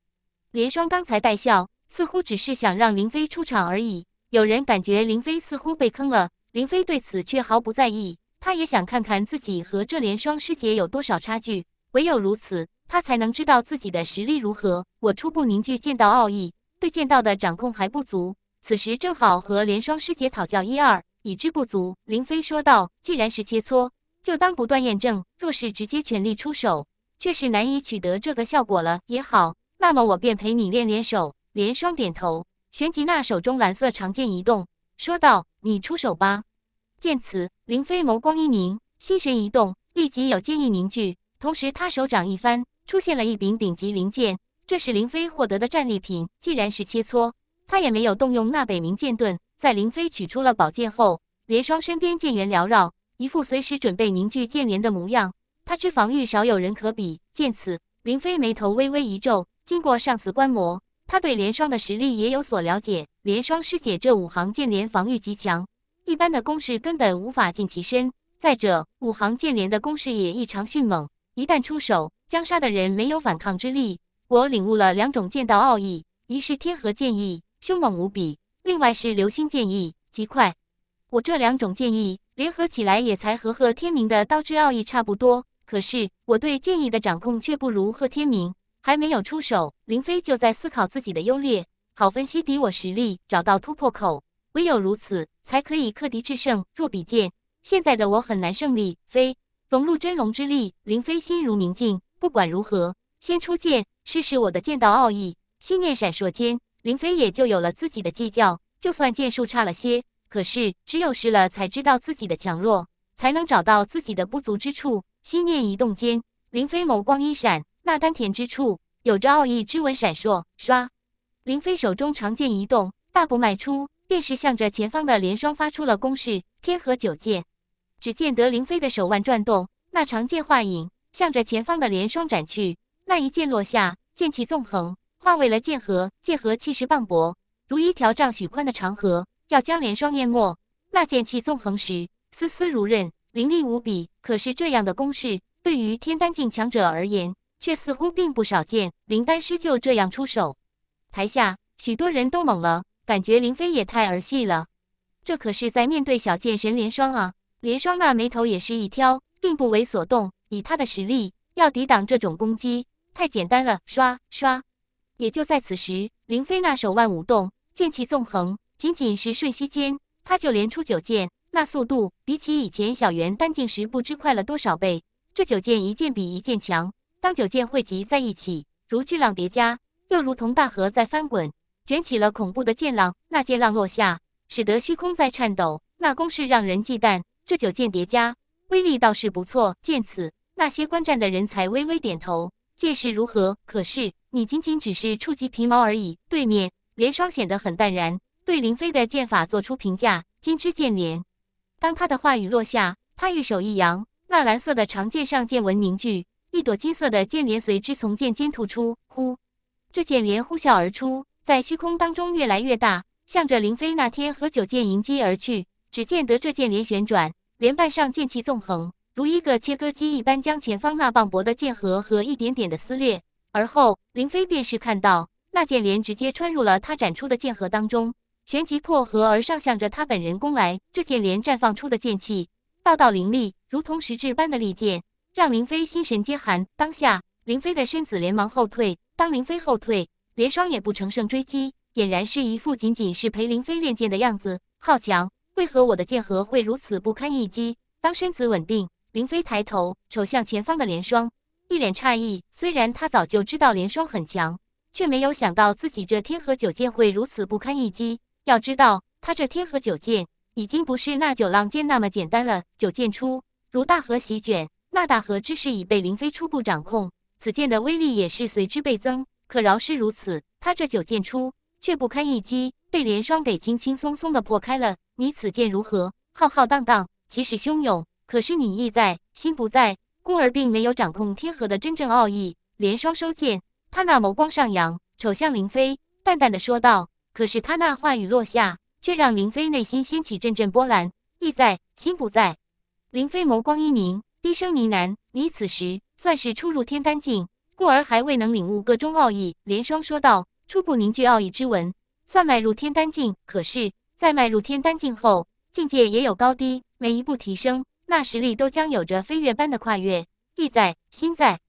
连双刚才带笑，似乎只是想让林飞出场而已。有人感觉林飞似乎被坑了，林飞对此却毫不在意。他也想看看自己和这连双师姐有多少差距，唯有如此。他才能知道自己的实力如何。我初步凝聚剑道奥义，对剑道的掌控还不足。此时正好和连霜师姐讨教一二，以知不足。林飞说道：“既然是切磋，就当不断验证。若是直接全力出手，却是难以取得这个效果了。也好，那么我便陪你练练手。”连霜点头，旋即那手中蓝色长剑一动，说道：“你出手吧。”见此，林飞眸光一凝，心神一动，立即有剑意凝聚，同时他手掌一翻。出现了一柄顶级灵剑，这是林飞获得的战利品。既然是切磋，他也没有动用那北冥剑盾。在林飞取出了宝剑后，连双身边剑缘缭绕，一副随时准备凝聚剑莲的模样。他之防御少有人可比。见此，林飞眉头微微一皱。经过上次观摩，他对连双的实力也有所了解。连双师姐这五行剑莲防御极强，一般的攻势根本无法近其身。再者，五行剑莲的攻势也异常迅猛，一旦出手。将杀的人没有反抗之力。我领悟了两种剑道奥义，一是天河剑意，凶猛无比；另外是流星剑意，极快。我这两种剑意联合起来，也才和贺天明的刀之奥义差不多。可是我对剑意的掌控却不如贺天明。还没有出手，林飞就在思考自己的优劣，好分析敌我实力，找到突破口。唯有如此，才可以克敌制胜。若比剑，现在的我很难胜利。飞融入真龙之力，林飞心如明镜。不管如何，先出剑，试试我的剑道奥义。心念闪烁间，林飞也就有了自己的计较。就算剑术差了些，可是只有试了才知道自己的强弱，才能找到自己的不足之处。心念一动间，林飞眸光一闪，那丹田之处有着奥义之纹闪烁。唰，林飞手中长剑一动，大步迈出，便是向着前方的连霜发出了攻势——天河九剑。只见得林飞的手腕转动，那长剑化影。向着前方的连霜斩去，那一剑落下，剑气纵横，化为了剑河。剑河气势磅礴，如一条丈许宽的长河，要将连霜淹没。那剑气纵横时，丝丝如刃，凌厉无比。可是这样的攻势，对于天丹境强者而言，却似乎并不少见。林丹师就这样出手，台下许多人都懵了，感觉林飞也太儿戏了。这可是在面对小剑神连霜啊！连霜那眉头也是一挑，并不为所动。以他的实力，要抵挡这种攻击太简单了。刷刷！也就在此时，林飞那手腕舞动，剑气纵横。仅仅是瞬息间，他就连出九剑，那速度比起以前小圆单境时不知快了多少倍。这九剑一剑比一剑强，当九剑汇集在一起，如巨浪叠加，又如同大河在翻滚，卷起了恐怖的剑浪。那剑浪落下，使得虚空在颤抖。那攻势让人忌惮。这九剑叠加，威力倒是不错。见此，那些观战的人才微微点头，届势如何？可是你仅仅只是触及皮毛而已。对面，连霜显得很淡然，对林飞的剑法做出评价：金之剑莲。当他的话语落下，他玉手一扬，那蓝色的长剑上剑纹凝聚一朵金色的剑莲，随之从剑尖吐出，呼，这剑莲呼啸而出，在虚空当中越来越大，向着林飞那天和九剑迎击而去。只见得这剑莲旋转，连半上剑气纵横。如一个切割机一般，将前方那磅礴的剑河和一点点的撕裂，而后林飞便是看到那剑连直接穿入了他展出的剑河当中，旋即破河而上，向着他本人攻来。这剑连绽放出的剑气，道道凌厉，如同实质般的利剑，让林飞心神皆寒。当下，林飞的身子连忙后退。当林飞后退，连双也不乘胜追击，俨然是一副仅仅是陪林飞练剑的样子。好强！为何我的剑河会如此不堪一击？当身子稳定。林飞抬头瞅向前方的连霜，一脸诧异。虽然他早就知道连霜很强，却没有想到自己这天河九剑会如此不堪一击。要知道，他这天河九剑已经不是那九浪剑那么简单了。九剑出，如大河席卷。那大河之势已被林飞初步掌控，此剑的威力也是随之倍增。可饶是如此，他这九剑出却不堪一击，被连霜给轻轻松松地破开了。你此剑如何？浩浩荡荡，气势汹涌。可是你意在，心不在。故而并没有掌控天河的真正奥义。连霜收剑，他那眸光上扬，瞅向林飞，淡淡的说道：“可是他那话语落下，却让林飞内心掀起阵阵波澜。意在，心不在。”林飞眸光一凝，低声呢喃：“你此时算是初入天丹境，故而还未能领悟各中奥义。”连霜说道：“初步凝聚奥义之纹，算迈入天丹境。可是，在迈入天丹境后，境界也有高低，每一步提升。”那实力都将有着飞跃般的跨越，意在心在。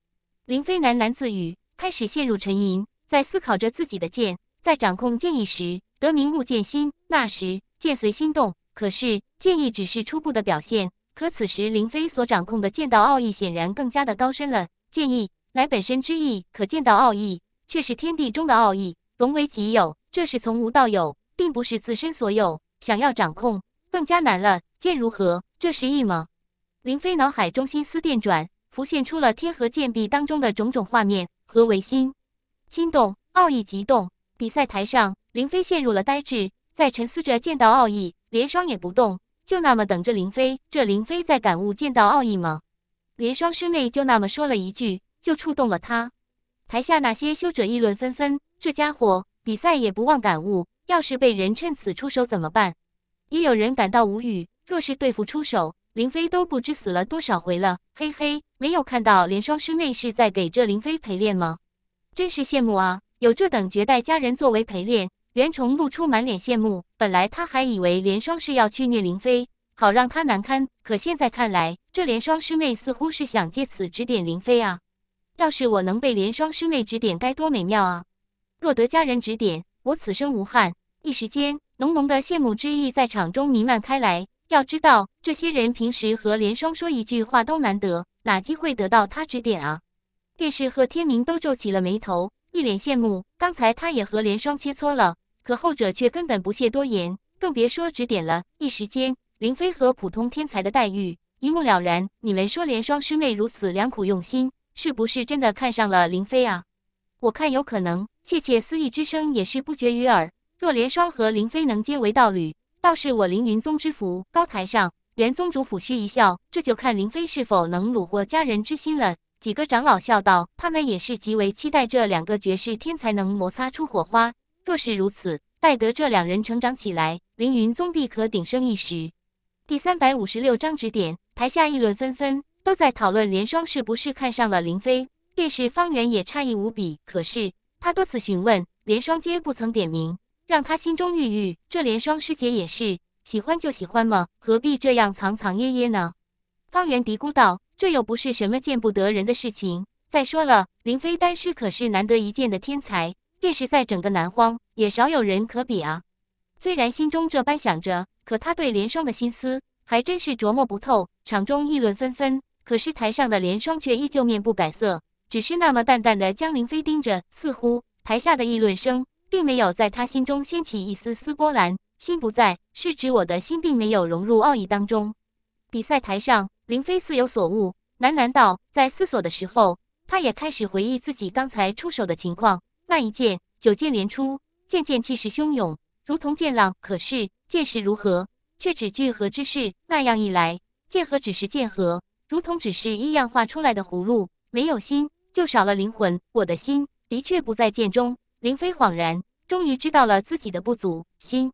林飞喃喃自语，开始陷入沉吟，在思考着自己的剑，在掌控剑意时得名悟剑心。那时剑随心动，可是剑意只是初步的表现。可此时林飞所掌控的剑道奥义显然更加的高深了。剑意乃本身之意，可剑道奥义却是天地中的奥义，融为己有。这是从无到有，并不是自身所有。想要掌控，更加难了。剑如何？这是意吗？林飞脑海中心思电转，浮现出了天河剑壁当中的种种画面。何为心？心动，奥义激动。比赛台上，林飞陷入了呆滞，在沉思着剑道奥义。连双也不动，就那么等着林飞。这林飞在感悟剑道奥义吗？连双师妹就那么说了一句，就触动了他。台下那些修者议论纷纷：这家伙比赛也不忘感悟，要是被人趁此出手怎么办？也有人感到无语，若是对付出手。林飞都不知死了多少回了，嘿嘿，没有看到连霜师妹是在给这林飞陪练吗？真是羡慕啊，有这等绝代佳人作为陪练，袁崇露出满脸羡慕。本来他还以为连霜是要去虐林飞，好让他难堪，可现在看来，这连霜师妹似乎是想借此指点林飞啊。要是我能被连霜师妹指点，该多美妙啊！若得佳人指点，我此生无憾。一时间，浓浓的羡慕之意在场中弥漫开来。要知道，这些人平时和连霜说一句话都难得，哪机会得到他指点啊？便是贺天明都皱起了眉头，一脸羡慕。刚才他也和连霜切磋了，可后者却根本不屑多言，更别说指点了。一时间，林飞和普通天才的待遇一目了然。你们说，连霜师妹如此良苦用心，是不是真的看上了林飞啊？我看有可能。窃窃私议之声也是不绝于耳。若连霜和林飞能结为道侣，倒是我凌云宗之福。高台上，元宗主抚须一笑，这就看凌飞是否能虏获佳人之心了。几个长老笑道：“他们也是极为期待这两个绝世天才能摩擦出火花。若是如此，待得这两人成长起来，凌云宗必可鼎盛一时。”第三百五十六章指点。台下议论纷纷，都在讨论连霜是不是看上了凌飞。便是方圆也诧异无比，可是他多次询问，连霜皆不曾点名。让他心中郁郁，这连霜师姐也是喜欢就喜欢嘛，何必这样藏藏掖掖呢？方圆嘀咕道：“这又不是什么见不得人的事情。再说了，林飞丹师可是难得一见的天才，便是在整个南荒，也少有人可比啊。”虽然心中这般想着，可他对连霜的心思还真是琢磨不透。场中议论纷纷，可是台上的连霜却依旧面不改色，只是那么淡淡的将林飞盯着，似乎台下的议论声。并没有在他心中掀起一丝丝波澜。心不在，是指我的心并没有融入奥义当中。比赛台上，林飞似有所悟，喃喃道：“在思索的时候，他也开始回忆自己刚才出手的情况。那一剑，九剑连出，剑剑气势汹涌，如同剑浪。可是剑势如何，却只剑合之势。那样一来，剑合只是剑合，如同只是一样化出来的葫芦，没有心，就少了灵魂。我的心，的确不在剑中。”林飞恍然，终于知道了自己的不足。心，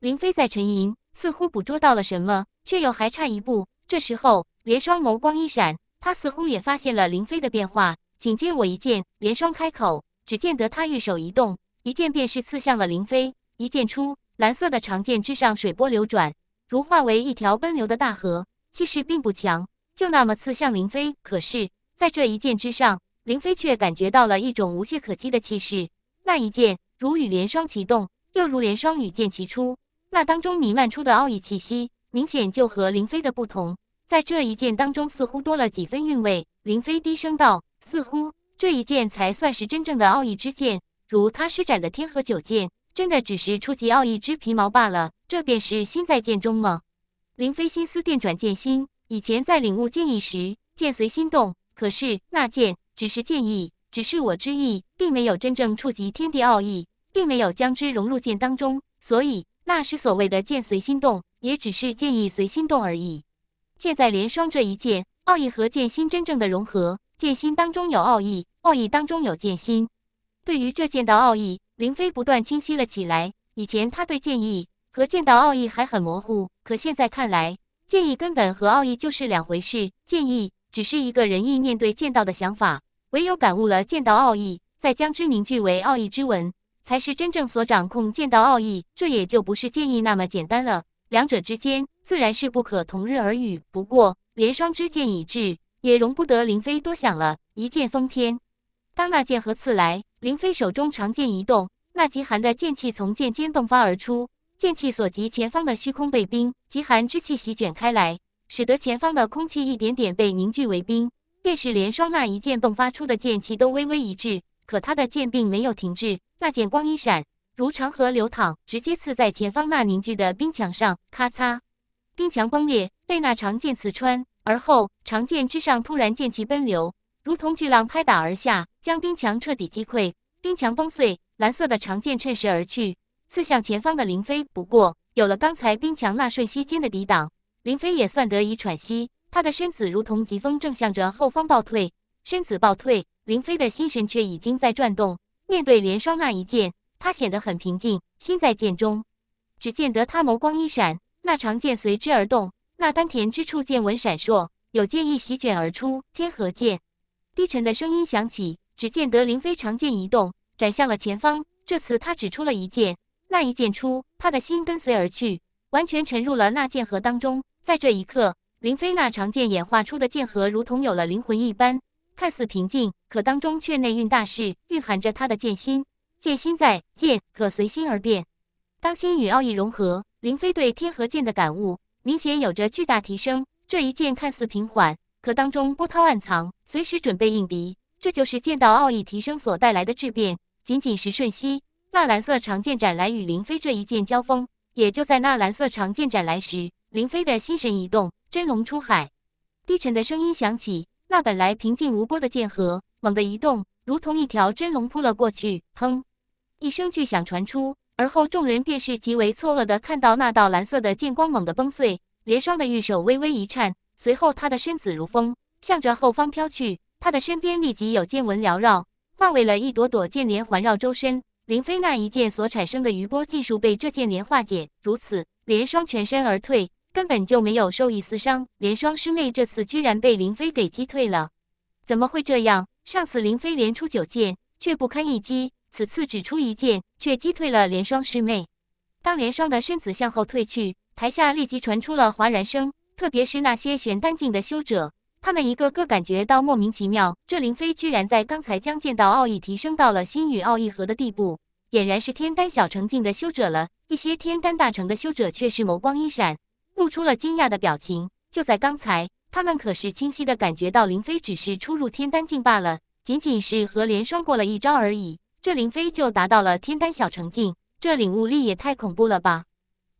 林飞在沉吟，似乎捕捉到了什么，却又还差一步。这时候，连双眸光一闪，他似乎也发现了林飞的变化。紧接我一剑，连双开口，只见得他玉手一动，一剑便是刺向了林飞。一剑出，蓝色的长剑之上水波流转，如化为一条奔流的大河，气势并不强，就那么刺向林飞。可是，在这一剑之上，林飞却感觉到了一种无懈可击的气势。那一剑如雨连霜齐动，又如连霜雨剑齐出，那当中弥漫出的奥义气息，明显就和林飞的不同。在这一剑当中，似乎多了几分韵味。林飞低声道：“似乎这一剑才算是真正的奥义之剑，如他施展的天河九剑，真的只是初级奥义之皮毛罢了。这便是心在剑中吗？”林飞心思电转，剑心。以前在领悟剑意时，剑随心动，可是那剑只是剑意。只是我之意，并没有真正触及天地奥义，并没有将之融入剑当中，所以那时所谓的剑随心动，也只是剑意随心动而已。剑在连霜这一剑奥义和剑心真正的融合，剑心当中有奥义，奥义当中有剑心。对于这剑道奥义，林飞不断清晰了起来。以前他对剑意和剑道奥义还很模糊，可现在看来，剑意根本和奥义就是两回事。剑意只是一个仁义面对剑道的想法。唯有感悟了剑道奥义，再将之凝聚为奥义之文，才是真正所掌控剑道奥义。这也就不是剑意那么简单了，两者之间自然是不可同日而语。不过，连霜之剑已至，也容不得林飞多想了。一剑封天，当那剑和刺来，林飞手中长剑一动，那极寒的剑气从剑尖迸发而出，剑气所及前方的虚空被冰极寒之气席卷开来，使得前方的空气一点点被凝聚为冰。便是连双那一剑迸发出的剑气都微微一滞，可他的剑并没有停滞。那剑光一闪，如长河流淌，直接刺在前方那凝聚的冰墙上。咔嚓，冰墙崩裂，被那长剑刺穿。而后，长剑之上突然剑气奔流，如同巨浪拍打而下，将冰墙彻底击溃。冰墙崩碎，蓝色的长剑趁势而去，刺向前方的林飞。不过，有了刚才冰墙那瞬息间的抵挡，林飞也算得以喘息。他的身子如同疾风，正向着后方暴退。身子暴退，林飞的心神却已经在转动。面对连霜那一剑，他显得很平静，心在剑中。只见得他眸光一闪，那长剑随之而动，那丹田之处剑纹闪烁，有剑意席卷而出。天河剑，低沉的声音响起。只见得林飞长剑一动，斩向了前方。这次他只出了一剑，那一剑出，他的心跟随而去，完全沉入了那剑河当中。在这一刻。林飞那长剑演化出的剑核如同有了灵魂一般，看似平静，可当中却内蕴大事，蕴含着他的剑心。剑心在，剑可随心而变。当心与奥义融合，林飞对天河剑的感悟明显有着巨大提升。这一剑看似平缓，可当中波涛暗藏，随时准备应敌。这就是剑道奥义提升所带来的质变。仅仅是瞬息，那蓝色长剑斩来与林飞这一剑交锋，也就在那蓝色长剑斩来时，林飞的心神一动。真龙出海，低沉的声音响起，那本来平静无波的剑河猛地一动，如同一条真龙扑了过去。砰！一声巨响传出，而后众人便是极为错愕的看到那道蓝色的剑光猛地崩碎。连霜的玉手微微一颤，随后他的身子如风，向着后方飘去。他的身边立即有剑纹缭绕，化为了一朵朵剑莲环绕周身。林飞那一剑所产生的余波尽数被这剑莲化解，如此，连霜全身而退。根本就没有受一丝伤，连霜师妹这次居然被林飞给击退了，怎么会这样？上次林飞连出九剑，却不堪一击，此次只出一剑，却击退了连霜师妹。当连霜的身子向后退去，台下立即传出了哗然声，特别是那些玄丹境的修者，他们一个个感觉到莫名其妙，这林飞居然在刚才将剑道奥义提升到了心与奥义合的地步，俨然是天丹小成境的修者了。一些天丹大成的修者却是眸光一闪。露出了惊讶的表情。就在刚才，他们可是清晰的感觉到林飞只是初入天丹境罢了，仅仅是和连霜过了一招而已，这林飞就达到了天丹小成境，这领悟力也太恐怖了吧！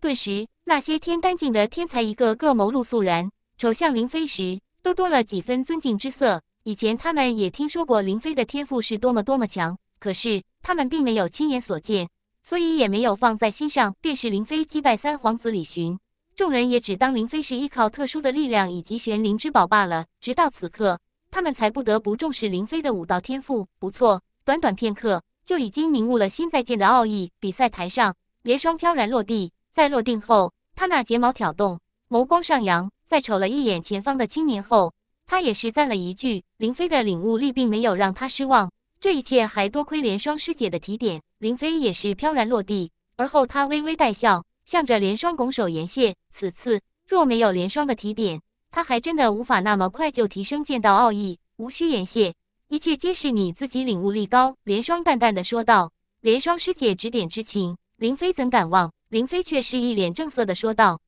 顿时，那些天丹境的天才一个个眸露肃然，瞅向林飞时，都多了几分尊敬之色。以前他们也听说过林飞的天赋是多么多么强，可是他们并没有亲眼所见，所以也没有放在心上。便是林飞击败三皇子李寻，众人也只当林飞是依靠特殊的力量以及玄灵之宝罢了。直到此刻，他们才不得不重视林飞的武道天赋。不错，短短片刻就已经明悟了心在见的奥义。比赛台上，连霜飘然落地，在落定后，她那睫毛挑动，眸光上扬，在瞅了一眼前方的青年后，她也是赞了一句：“林飞的领悟力并没有让他失望。”这一切还多亏连霜师姐的提点。林飞也是飘然落地，而后他微微带笑。向着连霜拱手言谢，此次若没有连霜的提点，他还真的无法那么快就提升剑道奥义。无需言谢，一切皆是你自己领悟力高。连霜淡淡的说道：“连霜师姐指点之情，林飞怎敢忘？”林飞却是一脸正色的说道：“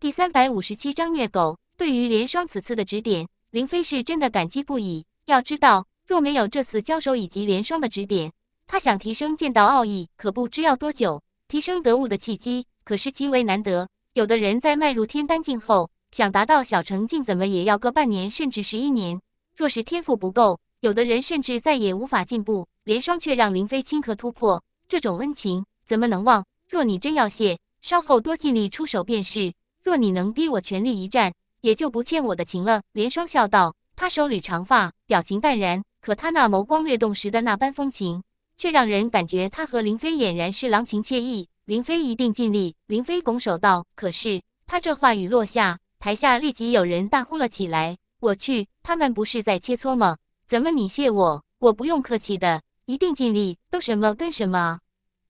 第三百五十七章虐狗。”对于连霜此次的指点，林飞是真的感激不已。要知道，若没有这次交手以及连霜的指点，他想提升剑道奥义，可不知要多久提升得物的契机。可是极为难得。有的人在迈入天丹境后，想达到小成境，怎么也要个半年，甚至十一年。若是天赋不够，有的人甚至再也无法进步。连霜却让林飞轻刻突破，这种恩情怎么能忘？若你真要谢，稍后多尽力出手便是。若你能逼我全力一战，也就不欠我的情了。连霜笑道，他手捋长发，表情淡然，可他那眸光掠动时的那般风情，却让人感觉他和林飞俨然是郎情妾意。林飞一定尽力。林飞拱手道：“可是，他这话语落下，台下立即有人大呼了起来。”我去，他们不是在切磋吗？怎么你谢我？我不用客气的，一定尽力。都什么跟什么啊！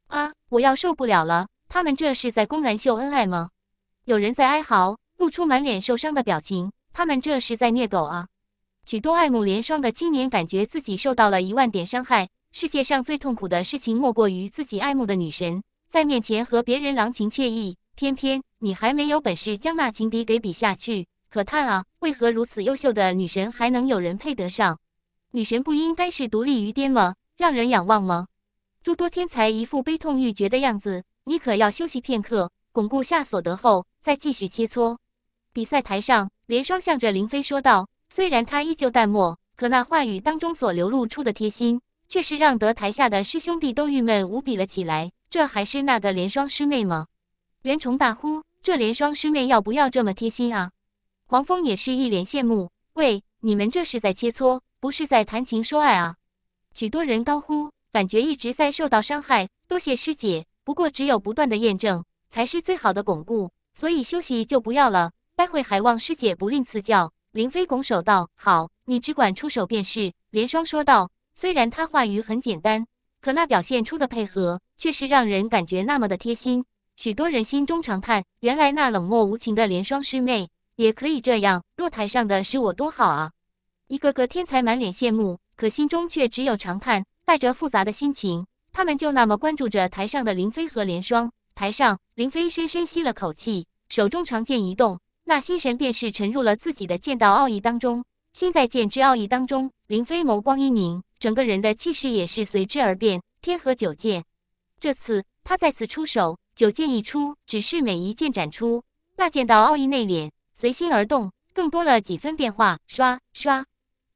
啊，我要受不了了！他们这是在公然秀恩爱吗？有人在哀嚎，露出满脸受伤的表情。他们这是在虐狗啊！许多爱慕莲霜的青年感觉自己受到了一万点伤害。世界上最痛苦的事情莫过于自己爱慕的女神。在面前和别人郎情妾意，偏偏你还没有本事将那情敌给比下去。可叹啊，为何如此优秀的女神还能有人配得上？女神不应该是独立于巅吗？让人仰望吗？诸多天才一副悲痛欲绝的样子，你可要休息片刻，巩固下所得后再继续切磋。比赛台上，连霜向着林飞说道：“虽然他依旧淡漠，可那话语当中所流露出的贴心，却是让得台下的师兄弟都郁闷无比了起来。”这还是那个连霜师妹吗？袁崇大呼：“这连霜师妹要不要这么贴心啊？”黄蜂也是一脸羡慕。喂，你们这是在切磋，不是在谈情说爱啊！许多人高呼：“感觉一直在受到伤害。”多谢师姐，不过只有不断的验证，才是最好的巩固。所以休息就不要了，待会还望师姐不吝赐教。林飞拱手道：“好，你只管出手便是。”连霜说道，虽然他话语很简单。可那表现出的配合，却是让人感觉那么的贴心。许多人心中长叹，原来那冷漠无情的连霜师妹也可以这样。若台上的是我多好啊！一个个天才满脸羡慕，可心中却只有长叹，带着复杂的心情。他们就那么关注着台上的林飞和连霜。台上，林飞深深吸了口气，手中长剑一动，那心神便是沉入了自己的剑道奥义当中。心在剑之奥义当中，林飞眸光一凝。整个人的气势也是随之而变。天河九剑，这次他再次出手，九剑一出，只是每一剑展出，那剑道奥义内敛，随心而动，更多了几分变化。刷刷，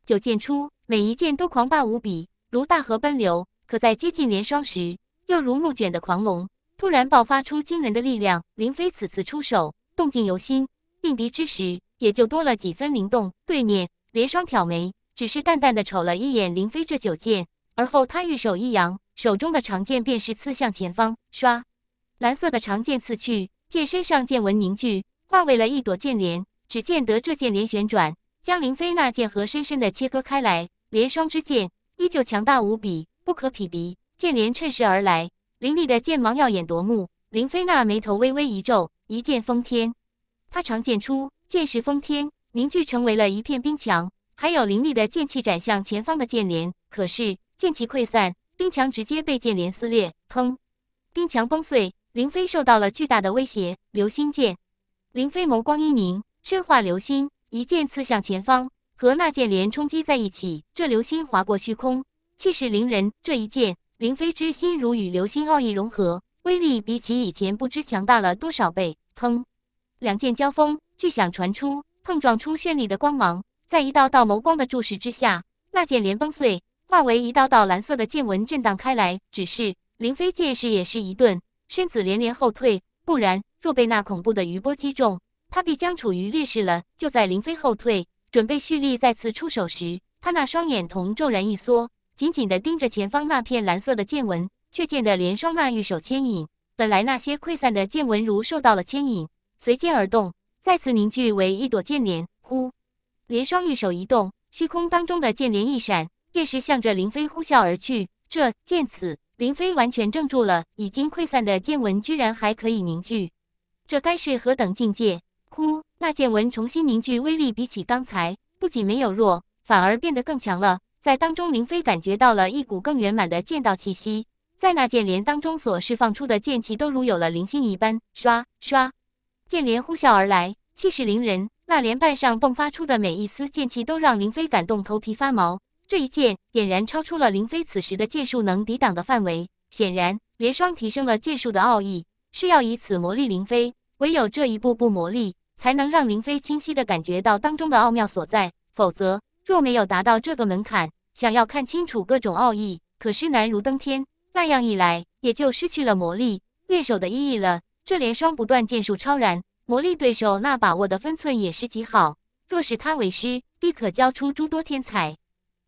九剑出，每一剑都狂霸无比，如大河奔流；可在接近连霜时，又如怒卷的狂龙，突然爆发出惊人的力量。林飞此次出手，动静由心，应敌之时，也就多了几分灵动。对面，连霜挑眉。只是淡淡的瞅了一眼林飞这九剑，而后他玉手一扬，手中的长剑便是刺向前方。唰，蓝色的长剑刺去，剑身上剑纹凝聚，化为了一朵剑莲。只见得这剑莲旋转，将林飞那剑和深深的切割开来。连双之剑依旧强大无比，不可匹敌。剑莲趁势而来，凌厉的剑芒耀眼夺目。林飞那眉头微微一皱，一剑封天。他长剑出，剑势封天，凝聚成为了一片冰墙。还有凌厉的剑气斩向前方的剑莲，可是剑气溃散，冰墙直接被剑莲撕裂。砰！冰墙崩碎，凌飞受到了巨大的威胁。流星剑，凌飞眸光一凝，身化流星，一剑刺向前方，和那剑莲冲击在一起。这流星划过虚空，气势凌人。这一剑，凌飞之心如与流星奥义融合，威力比起以前不知强大了多少倍。砰！两剑交锋，巨响传出，碰撞出绚丽的光芒。在一道道眸光的注视之下，那剑连崩碎，化为一道道蓝色的剑纹震荡开来。只是林飞见势也是一顿，身子连连后退，不然若被那恐怖的余波击中，他必将处于劣势了。就在林飞后退，准备蓄力再次出手时，他那双眼瞳骤然一缩，紧紧地盯着前方那片蓝色的剑纹，却见得连双那玉手牵引，本来那些溃散的剑纹如受到了牵引，随剑而动，再次凝聚为一朵剑莲。呼！蝶双玉手一动，虚空当中的剑莲一闪，便是向着林飞呼啸而去。这见此，林飞完全怔住了，已经溃散的剑纹居然还可以凝聚，这该是何等境界？呼！那剑纹重新凝聚，威力比起刚才不仅没有弱，反而变得更强了。在当中，林飞感觉到了一股更圆满的剑道气息，在那剑莲当中所释放出的剑气都如有了灵性一般，刷刷，剑莲呼啸而来，气势凌人。那连瓣上迸发出的每一丝剑气，都让林飞感动，头皮发毛。这一剑俨然超出了林飞此时的剑术能抵挡的范围。显然，连霜提升了剑术的奥义，是要以此磨砺林飞。唯有这一步步磨砺，才能让林飞清晰地感觉到当中的奥妙所在。否则，若没有达到这个门槛，想要看清楚各种奥义，可是难如登天。那样一来，也就失去了磨砺练手的意义了。这连霜不断剑术超然。磨砺对手那把握的分寸也是极好，若是他为师，必可教出诸多天才。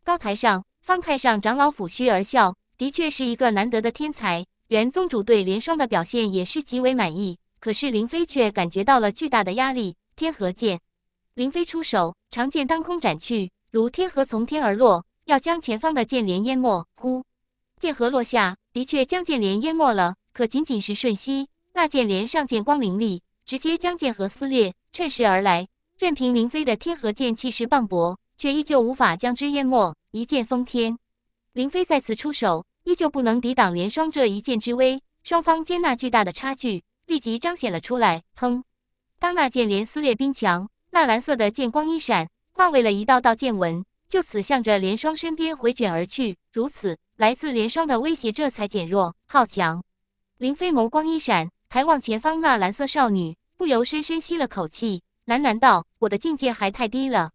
高台上，方太上长老抚须而笑，的确是一个难得的天才。原宗主对连霜的表现也是极为满意，可是林飞却感觉到了巨大的压力。天河剑，林飞出手，长剑当空斩去，如天河从天而落，要将前方的剑莲淹没。呼，剑河落下，的确将剑莲淹没了，可仅仅是瞬息，那剑莲上剑光凌厉。直接将剑河撕裂，趁势而来，任凭林飞的天河剑气势磅礴，却依旧无法将之淹没。一剑封天，林飞再次出手，依旧不能抵挡连霜这一剑之威。双方接纳巨大的差距立即彰显了出来。砰！当那剑连撕裂冰墙，那蓝色的剑光一闪，化为了一道道剑纹，就此向着连霜身边回卷而去。如此，来自连霜的威胁这才减弱。好强！林飞眸光一闪。抬望前方，那蓝色少女不由深深吸了口气，喃喃道：“我的境界还太低了。”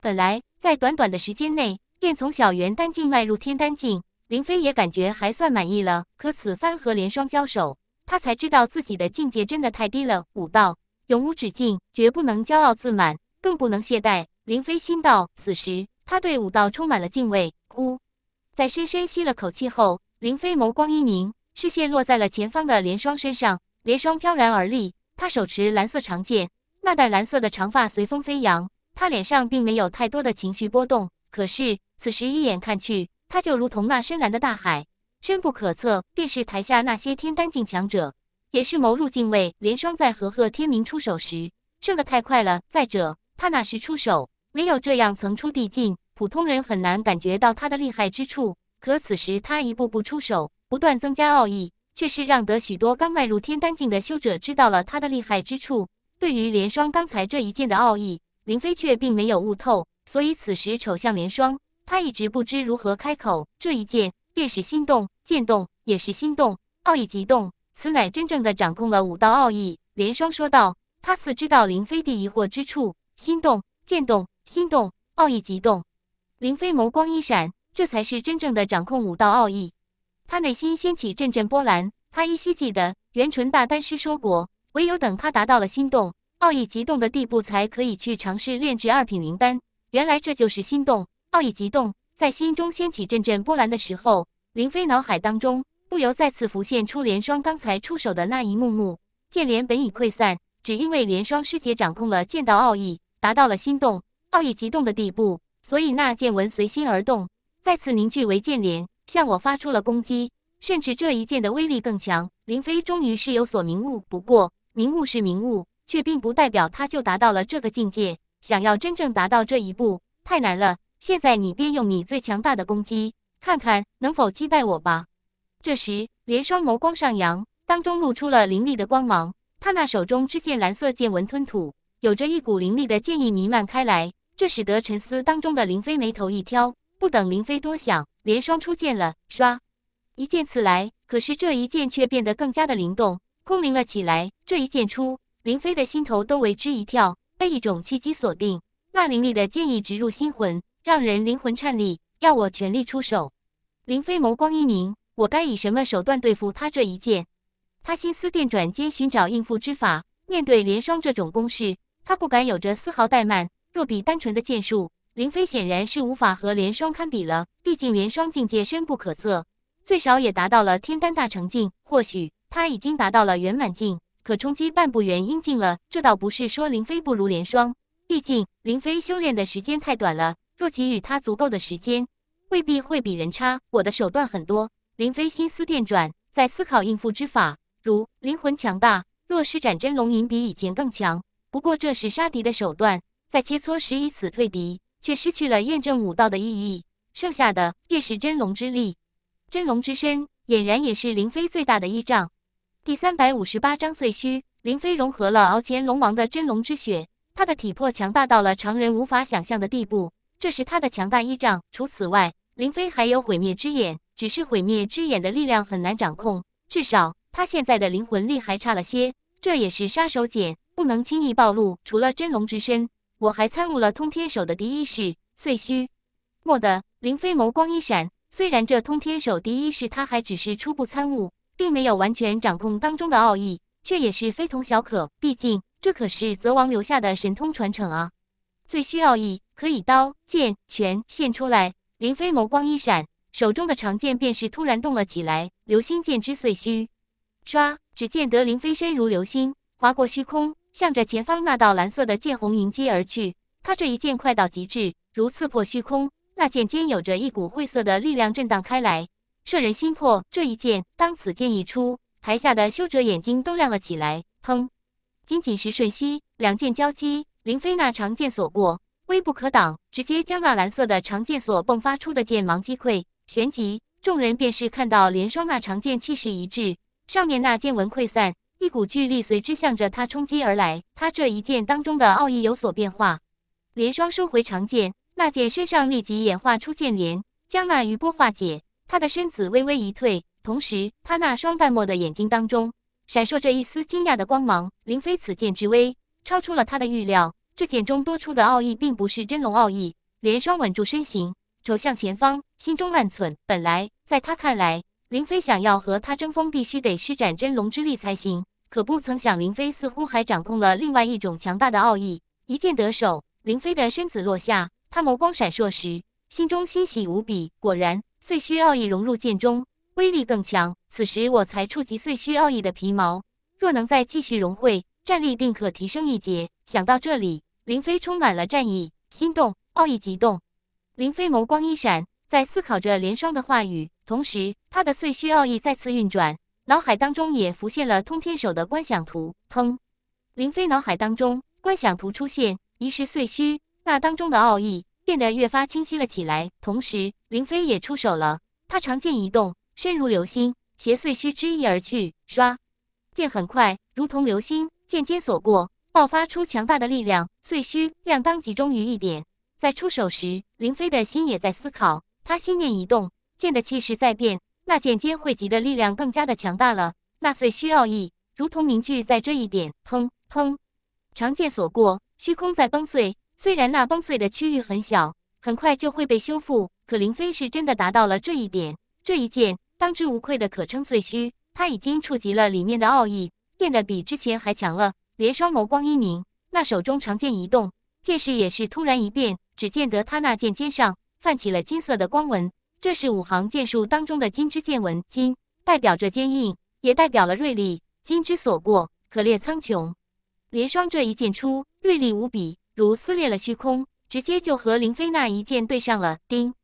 本来在短短的时间内，便从小元丹境迈入天丹境，林飞也感觉还算满意了。可此番和连霜交手，他才知道自己的境界真的太低了。武道永无止境，绝不能骄傲自满，更不能懈怠。林飞心道，此时他对武道充满了敬畏。呼，在深深吸了口气后，林飞眸光一凝，视线落在了前方的连霜身上。连霜飘然而立，他手持蓝色长剑，那带蓝色的长发随风飞扬。他脸上并没有太多的情绪波动，可是此时一眼看去，他就如同那深蓝的大海，深不可测。便是台下那些天丹境强者，也是谋入敬位。连霜在和贺天明出手时，胜的太快了。再者，他哪时出手？没有这样层出递进，普通人很难感觉到他的厉害之处。可此时他一步步出手，不断增加奥义。却是让得许多刚迈入天丹境的修者知道了他的厉害之处。对于连霜刚才这一剑的奥义，林飞却并没有悟透，所以此时瞅向连霜，他一直不知如何开口。这一剑，便是心动，剑动，也是心动，奥义即动，此乃真正的掌控了武道奥义。连霜说道，他似知道林飞的疑惑之处，心动，剑动，心动，奥义即动。林飞眸光一闪，这才是真正的掌控武道奥义。他内心掀起阵阵波澜，他依稀记得元淳大丹师说过，唯有等他达到了心动奥义极动的地步，才可以去尝试炼制二品灵丹。原来这就是心动奥义极动，在心中掀起阵阵波澜的时候，林飞脑海当中不由再次浮现出连霜刚才出手的那一幕幕。剑莲本已溃散，只因为连霜师姐掌控了剑道奥义，达到了心动奥义极动的地步，所以那剑纹随心而动，再次凝聚为剑莲。向我发出了攻击，甚至这一剑的威力更强。林飞终于是有所明悟，不过明悟是明悟，却并不代表他就达到了这个境界。想要真正达到这一步，太难了。现在你便用你最强大的攻击，看看能否击败我吧。这时，连双眸光上扬，当中露出了凌厉的光芒。他那手中之剑蓝色剑纹吞吐，有着一股凌厉的剑意弥漫开来，这使得沉思当中的林飞眉头一挑。不等林飞多想。连霜出剑了，唰，一剑刺来。可是这一剑却变得更加的灵动、空灵了起来。这一剑出，林飞的心头都为之一跳，被一种契机锁定。那凌厉的剑意直入心魂，让人灵魂颤栗。要我全力出手，林飞眸光一凝，我该以什么手段对付他这一剑？他心思电转间寻找应付之法。面对连霜这种攻势，他不敢有着丝毫怠慢。若比单纯的剑术，林飞显然是无法和连霜堪比了，毕竟连霜境界深不可测，最少也达到了天丹大成境，或许他已经达到了圆满境，可冲击半步元婴境了。这倒不是说林飞不如连霜，毕竟林飞修炼的时间太短了，若给予他足够的时间，未必会比人差。我的手段很多。林飞心思电转，在思考应付之法，如灵魂强大，若施展真龙吟比以前更强。不过这是杀敌的手段，在切磋时以此退敌。却失去了验证武道的意义，剩下的便是真龙之力，真龙之身，俨然也是林飞最大的依仗。第三百五十八章碎虚，林飞融合了敖前龙王的真龙之血，他的体魄强大到了常人无法想象的地步，这是他的强大依仗。除此外，林飞还有毁灭之眼，只是毁灭之眼的力量很难掌控，至少他现在的灵魂力还差了些，这也是杀手锏，不能轻易暴露。除了真龙之身。我还参悟了通天手的第一式碎虚。蓦地，林飞眸光一闪。虽然这通天手第一式他还只是初步参悟，并没有完全掌控当中的奥义，却也是非同小可。毕竟，这可是泽王留下的神通传承啊！碎虚奥义可以刀、剑、拳现出来。林飞眸光一闪，手中的长剑便是突然动了起来，流星剑之碎虚。唰！只见得林飞身如流星，划过虚空。向着前方那道蓝色的剑虹迎接而去，他这一剑快到极致，如刺破虚空。那剑尖有着一股晦涩的力量震荡开来，摄人心魄。这一剑，当此剑一出，台下的修者眼睛都亮了起来。砰！仅仅是瞬息，两剑交击，林飞那长剑所过，微不可挡，直接将那蓝色的长剑所迸发出的剑芒击溃。旋即，众人便是看到连霜那长剑气势一致，上面那剑纹溃散。一股巨力随之向着他冲击而来，他这一剑当中的奥义有所变化。连双收回长剑，那剑身上立即演化出剑莲，将那余波化解。他的身子微微一退，同时他那双淡漠的眼睛当中闪烁着一丝惊讶的光芒。林飞此剑之威超出了他的预料，这剑中多出的奥义并不是真龙奥义。连双稳住身形，瞅向前方，心中万忖：本来在他看来，林飞想要和他争锋，必须得施展真龙之力才行。可不曾想，林飞似乎还掌控了另外一种强大的奥义。一剑得手，林飞的身子落下，他眸光闪烁时，心中欣喜无比。果然，碎虚奥义融入剑中，威力更强。此时我才触及碎虚奥义的皮毛，若能再继续融汇，战力定可提升一截。想到这里，林飞充满了战意，心动，奥义即动。林飞眸光一闪，在思考着连霜的话语，同时他的碎虚奥义再次运转。脑海当中也浮现了通天手的观想图，砰！林飞脑海当中观想图出现，一时碎虚，那当中的奥义变得越发清晰了起来。同时，林飞也出手了，他长剑一动，身如流星，携碎虚之意而去。唰！剑很快，如同流星，剑尖所过，爆发出强大的力量，碎虚量当集中于一点。在出手时，林飞的心也在思考，他心念一动，剑的气势在变。那剑尖汇集的力量更加的强大了，那碎虚奥义如同凝聚在这一点。砰砰，长剑所过，虚空在崩碎。虽然那崩碎的区域很小，很快就会被修复，可林飞是真的达到了这一点。这一剑当之无愧的可称碎虚，他已经触及了里面的奥义，变得比之前还强了。连双眸光一凝，那手中长剑一动，剑势也是突然一变。只见得他那剑尖上泛起了金色的光纹。这是五行剑术当中的金之剑纹，金代表着坚硬，也代表了锐利。金之所过，可裂苍穹。连双这一剑出，锐利无比，如撕裂了虚空，直接就和林飞那一剑对上了。叮，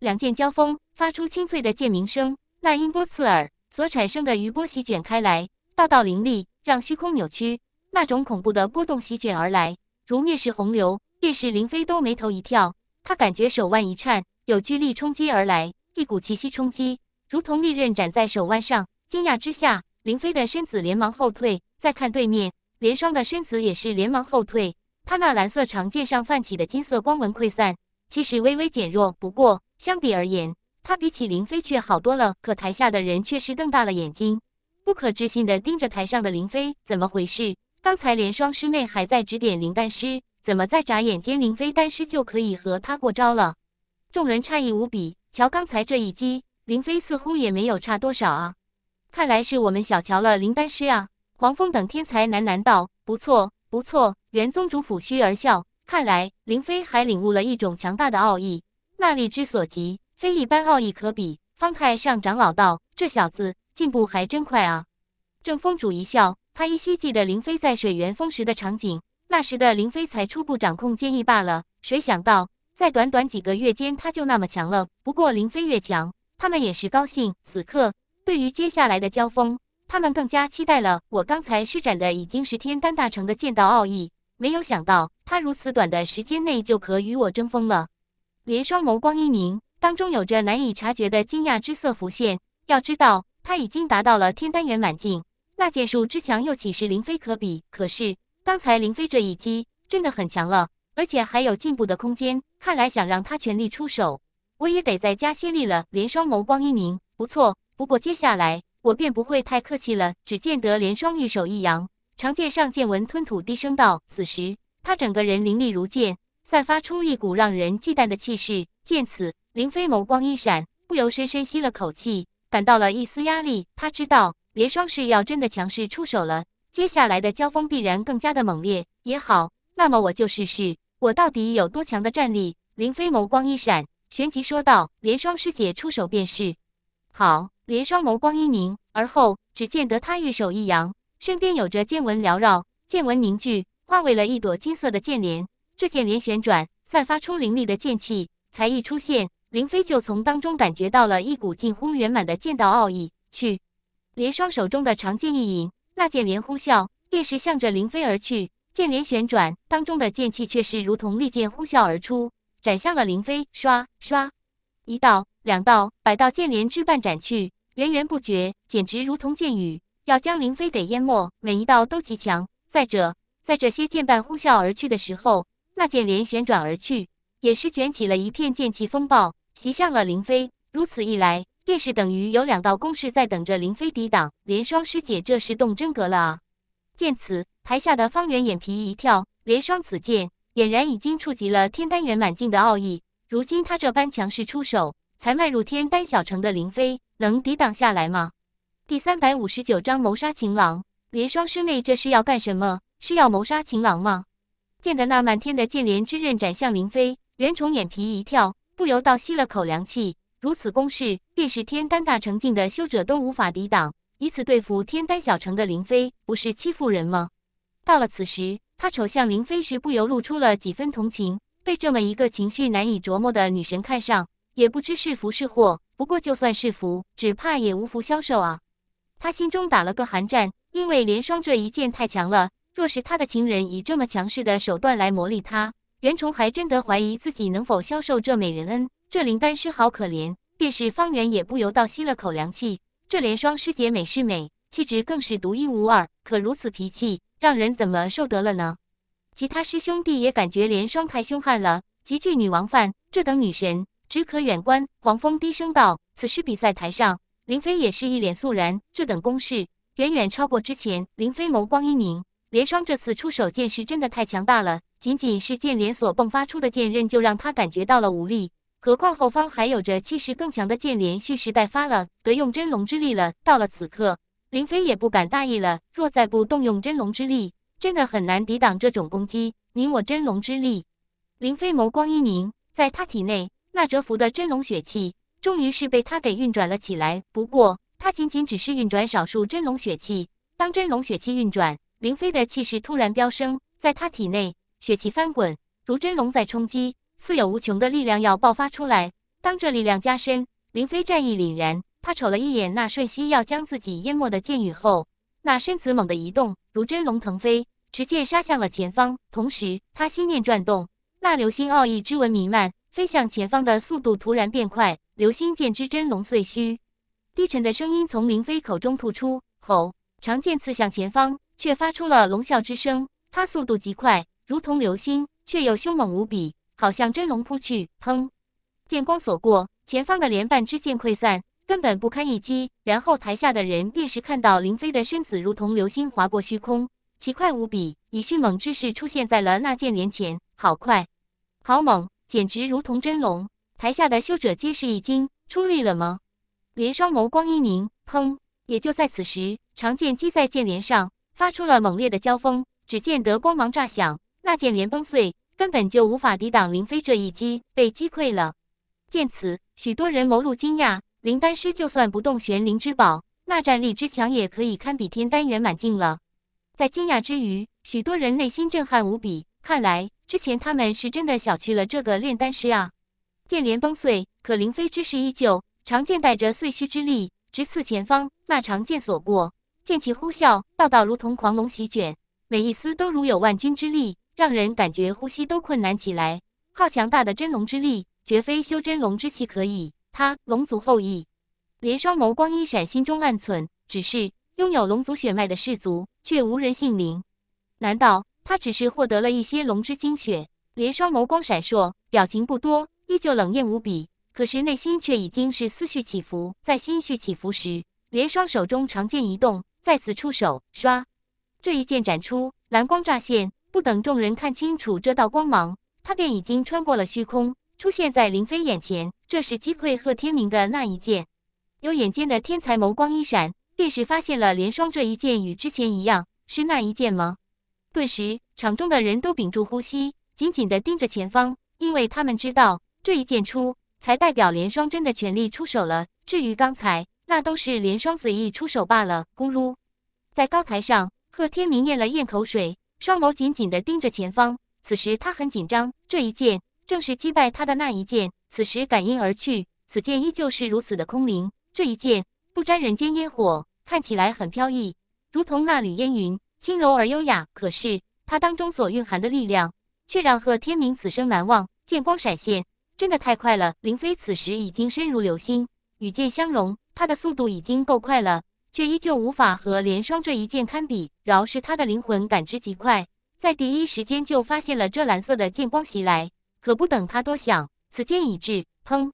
两剑交锋，发出清脆的剑鸣声，那音波刺耳，所产生的余波席卷开来，道道凌厉，让虚空扭曲。那种恐怖的波动席卷而来，如灭世洪流，便是林飞都眉头一跳，他感觉手腕一颤。有巨力冲击而来，一股气息冲击，如同利刃斩在手腕上。惊讶之下，林飞的身子连忙后退。再看对面，连霜的身子也是连忙后退。他那蓝色长剑上泛起的金色光纹溃散，其实微微减弱。不过，相比而言，他比起林飞却好多了。可台下的人却是瞪大了眼睛，不可置信地盯着台上的林飞，怎么回事？刚才连霜师妹还在指点林丹师，怎么在眨眼间，林飞丹师就可以和他过招了？众人诧异无比，瞧刚才这一击，林飞似乎也没有差多少啊！看来是我们小瞧了林丹师啊！黄风等天才喃喃道：“不错，不错。”元宗主抚须而笑，看来林飞还领悟了一种强大的奥义，那力之所及，非一般奥义可比。方太上长老道：“这小子进步还真快啊！”正风主一笑，他依稀记得林飞在水源峰时的场景，那时的林飞才初步掌控剑意罢了，谁想到？在短短几个月间，他就那么强了。不过林飞越强，他们也是高兴。此刻，对于接下来的交锋，他们更加期待了。我刚才施展的已经是天丹大成的剑道奥义，没有想到他如此短的时间内就可与我争锋了。连双眸光一凝，当中有着难以察觉的惊讶之色浮现。要知道，他已经达到了天丹圆满境，那剑术之强又岂是林飞可比？可是刚才林飞这一击真的很强了，而且还有进步的空间。看来想让他全力出手，我也得再加些力了。连双眸光一凝，不错。不过接下来我便不会太客气了。只见得连双玉手一扬，长剑上剑纹吞吐，低声道：“此时他整个人凌厉如剑，散发出一股让人忌惮的气势。”见此，林飞眸光一闪，不由深深吸了口气，感到了一丝压力。他知道连双是要真的强势出手了，接下来的交锋必然更加的猛烈。也好，那么我就试试。我到底有多强的战力？林飞眸光一闪，旋即说道：“连霜师姐出手便是。”好。连霜眸光一凝，而后只见得他玉手一扬，身边有着剑纹缭绕，剑纹凝聚，化为了一朵金色的剑莲。这剑莲旋转，散发出凌厉的剑气。才一出现，林飞就从当中感觉到了一股近乎圆满的剑道奥义。去！连霜手中的长剑一引，那剑莲呼啸，便是向着林飞而去。剑帘旋转当中的剑气却是如同利剑呼啸而出，斩向了林飞。唰唰，一道、两道、百道剑帘之半斩去，源源不绝，简直如同剑雨，要将林飞给淹没。每一道都极强。再者，在这些剑瓣呼啸而去的时候，那剑帘旋转而去，也是卷起了一片剑气风暴，袭向了林飞。如此一来，便是等于有两道攻势在等着林飞抵挡。连霜师姐这是动真格了啊！见此。台下的方圆眼皮一跳，连双此剑俨然已经触及了天丹圆满境的奥义。如今他这般强势出手，才迈入天丹小城的林飞能抵挡下来吗？第三百五十九章谋杀情郎。连双师妹这是要干什么？是要谋杀情郎吗？见得那漫天的剑莲之刃斩向林飞，袁崇眼皮一跳，不由倒吸了口凉气。如此攻势，便是天丹大成境的修者都无法抵挡。以此对付天丹小城的林飞，不是欺负人吗？到了此时，他瞅向林飞时，不由露出了几分同情。被这么一个情绪难以琢磨的女神看上，也不知是福是祸。不过就算是福，只怕也无福消受啊！他心中打了个寒战，因为连霜这一剑太强了。若是他的情人以这么强势的手段来磨砺他，袁崇还真的怀疑自己能否消受这美人恩。这林丹师好可怜。便是方圆，也不由倒吸了口凉气。这连霜师姐美是美，气质更是独一无二，可如此脾气。让人怎么受得了呢？其他师兄弟也感觉连霜太凶悍了，极具女王范，这等女神只可远观。黄风低声道：“此时比赛台上，林飞也是一脸肃然。这等攻势远远超过之前。”林飞眸光一凝，连霜这次出手剑势真的太强大了，仅仅是剑连所迸发出的剑刃就让他感觉到了无力，何况后方还有着气势更强的剑连蓄势待发了，得用真龙之力了。到了此刻。林飞也不敢大意了，若再不动用真龙之力，真的很难抵挡这种攻击。你我真龙之力，林飞眸光一凝，在他体内那蛰伏的真龙血气，终于是被他给运转了起来。不过，他仅仅只是运转少数真龙血气。当真龙血气运转，林飞的气势突然飙升，在他体内血气翻滚，如真龙在冲击，似有无穷的力量要爆发出来。当这力量加深，林飞战意凛然。他瞅了一眼那瞬息要将自己淹没的箭雨后，那身子猛地一动，如真龙腾飞，持剑杀向了前方。同时，他心念转动，那流星奥义之纹弥漫，飞向前方的速度突然变快。流星剑之真龙碎虚，低沉的声音从林飞口中吐出：“吼！”长剑刺向前方，却发出了龙啸之声。他速度极快，如同流星，却又凶猛无比，好像真龙扑去。砰！剑光所过，前方的连半之剑溃散。根本不堪一击。然后台下的人便是看到林飞的身子如同流星划过虚空，奇快无比，以迅猛之势出现在了那剑帘前。好快，好猛，简直如同真龙！台下的修者皆是一惊：出力了吗？连双眸光一凝，砰！也就在此时，长剑击在剑帘上，发出了猛烈的交锋。只见得光芒炸响，那剑镰崩碎，根本就无法抵挡林飞这一击，被击溃了。见此，许多人眸露惊讶。炼丹师就算不动玄灵之宝，那战力之强也可以堪比天丹圆满境了。在惊讶之余，许多人内心震撼无比。看来之前他们是真的小觑了这个炼丹师啊！剑莲崩碎，可灵飞之势依旧。长剑带着碎虚之力，直刺前方。那长剑所过，剑气呼啸，道道如同狂龙席卷，每一丝都如有万钧之力，让人感觉呼吸都困难起来。好强大的真龙之力，绝非修真龙之气可以。他龙族后裔，连双眸光一闪，心中暗忖：只是拥有龙族血脉的氏族，却无人姓林。难道他只是获得了一些龙之精血？连双眸光闪烁，表情不多，依旧冷艳无比。可是内心却已经是思绪起伏。在心绪起伏时，连双手中长剑一动，再次出手。唰！这一剑斩出，蓝光乍现。不等众人看清楚这道光芒，他便已经穿过了虚空，出现在林飞眼前。这是击溃贺天明的那一剑，有眼尖的天才眸光一闪，便是发现了连双这一剑与之前一样是那一剑吗？顿时场中的人都屏住呼吸，紧紧地盯着前方，因为他们知道这一剑出才代表连双真的全力出手了。至于刚才，那都是连双随意出手罢了。咕噜，在高台上，贺天明咽了咽口水，双眸紧紧地盯着前方。此时他很紧张，这一剑正是击败他的那一剑。此时感应而去，此剑依旧是如此的空灵。这一剑不沾人间烟火，看起来很飘逸，如同那缕烟云，轻柔而优雅。可是它当中所蕴含的力量，却让贺天明此生难忘。剑光闪现，真的太快了！林飞此时已经身如流星，与剑相融，他的速度已经够快了，却依旧无法和连霜这一剑堪比。饶是他的灵魂感知极快，在第一时间就发现了这蓝色的剑光袭来，可不等他多想。此剑已至，砰！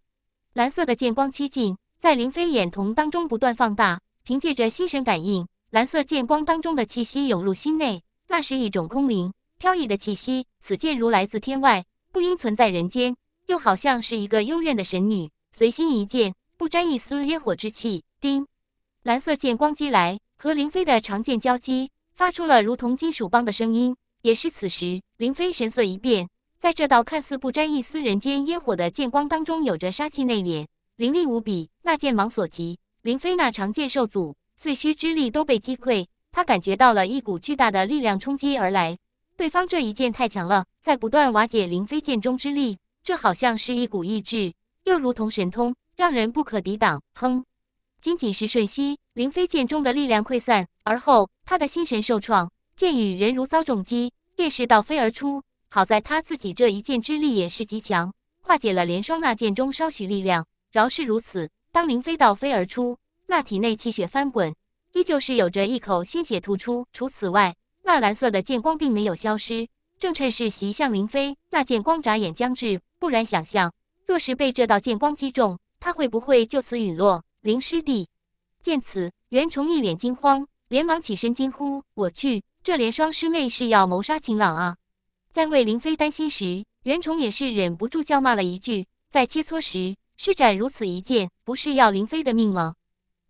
蓝色的剑光七进，在林飞眼瞳当中不断放大。凭借着心神感应，蓝色剑光当中的气息涌入心内，那是一种空灵飘逸的气息。此剑如来自天外，不应存在人间，又好像是一个幽怨的神女，随心一剑，不沾一丝烟火之气。叮！蓝色剑光击来，和林飞的长剑交击，发出了如同金属般的声音。也是此时，林飞神色一变。在这道看似不沾一丝人间烟火的剑光当中，有着杀气内敛、凌厉无比。那剑芒所及，林飞那长剑受阻，碎虚之力都被击溃。他感觉到了一股巨大的力量冲击而来，对方这一剑太强了，在不断瓦解林飞剑中之力。这好像是一股意志，又如同神通，让人不可抵挡。砰！仅仅是瞬息，林飞剑中的力量溃散，而后他的心神受创，剑与人如遭重击，便是倒飞而出。好在他自己这一剑之力也是极强，化解了连霜那剑中稍许力量。饶是如此，当林飞倒飞而出，那体内气血翻滚，依旧是有着一口鲜血吐出。除此外，那蓝色的剑光并没有消失，正趁势袭向林飞。那剑光眨眼将至，不然想象，若是被这道剑光击中，他会不会就此陨落？林师弟，见此，袁崇一脸惊慌，连忙起身惊呼：“我去，这连霜师妹是要谋杀秦朗啊！”在为林飞担心时，袁崇也是忍不住叫骂了一句：“在切磋时施展如此一剑，不是要林飞的命吗？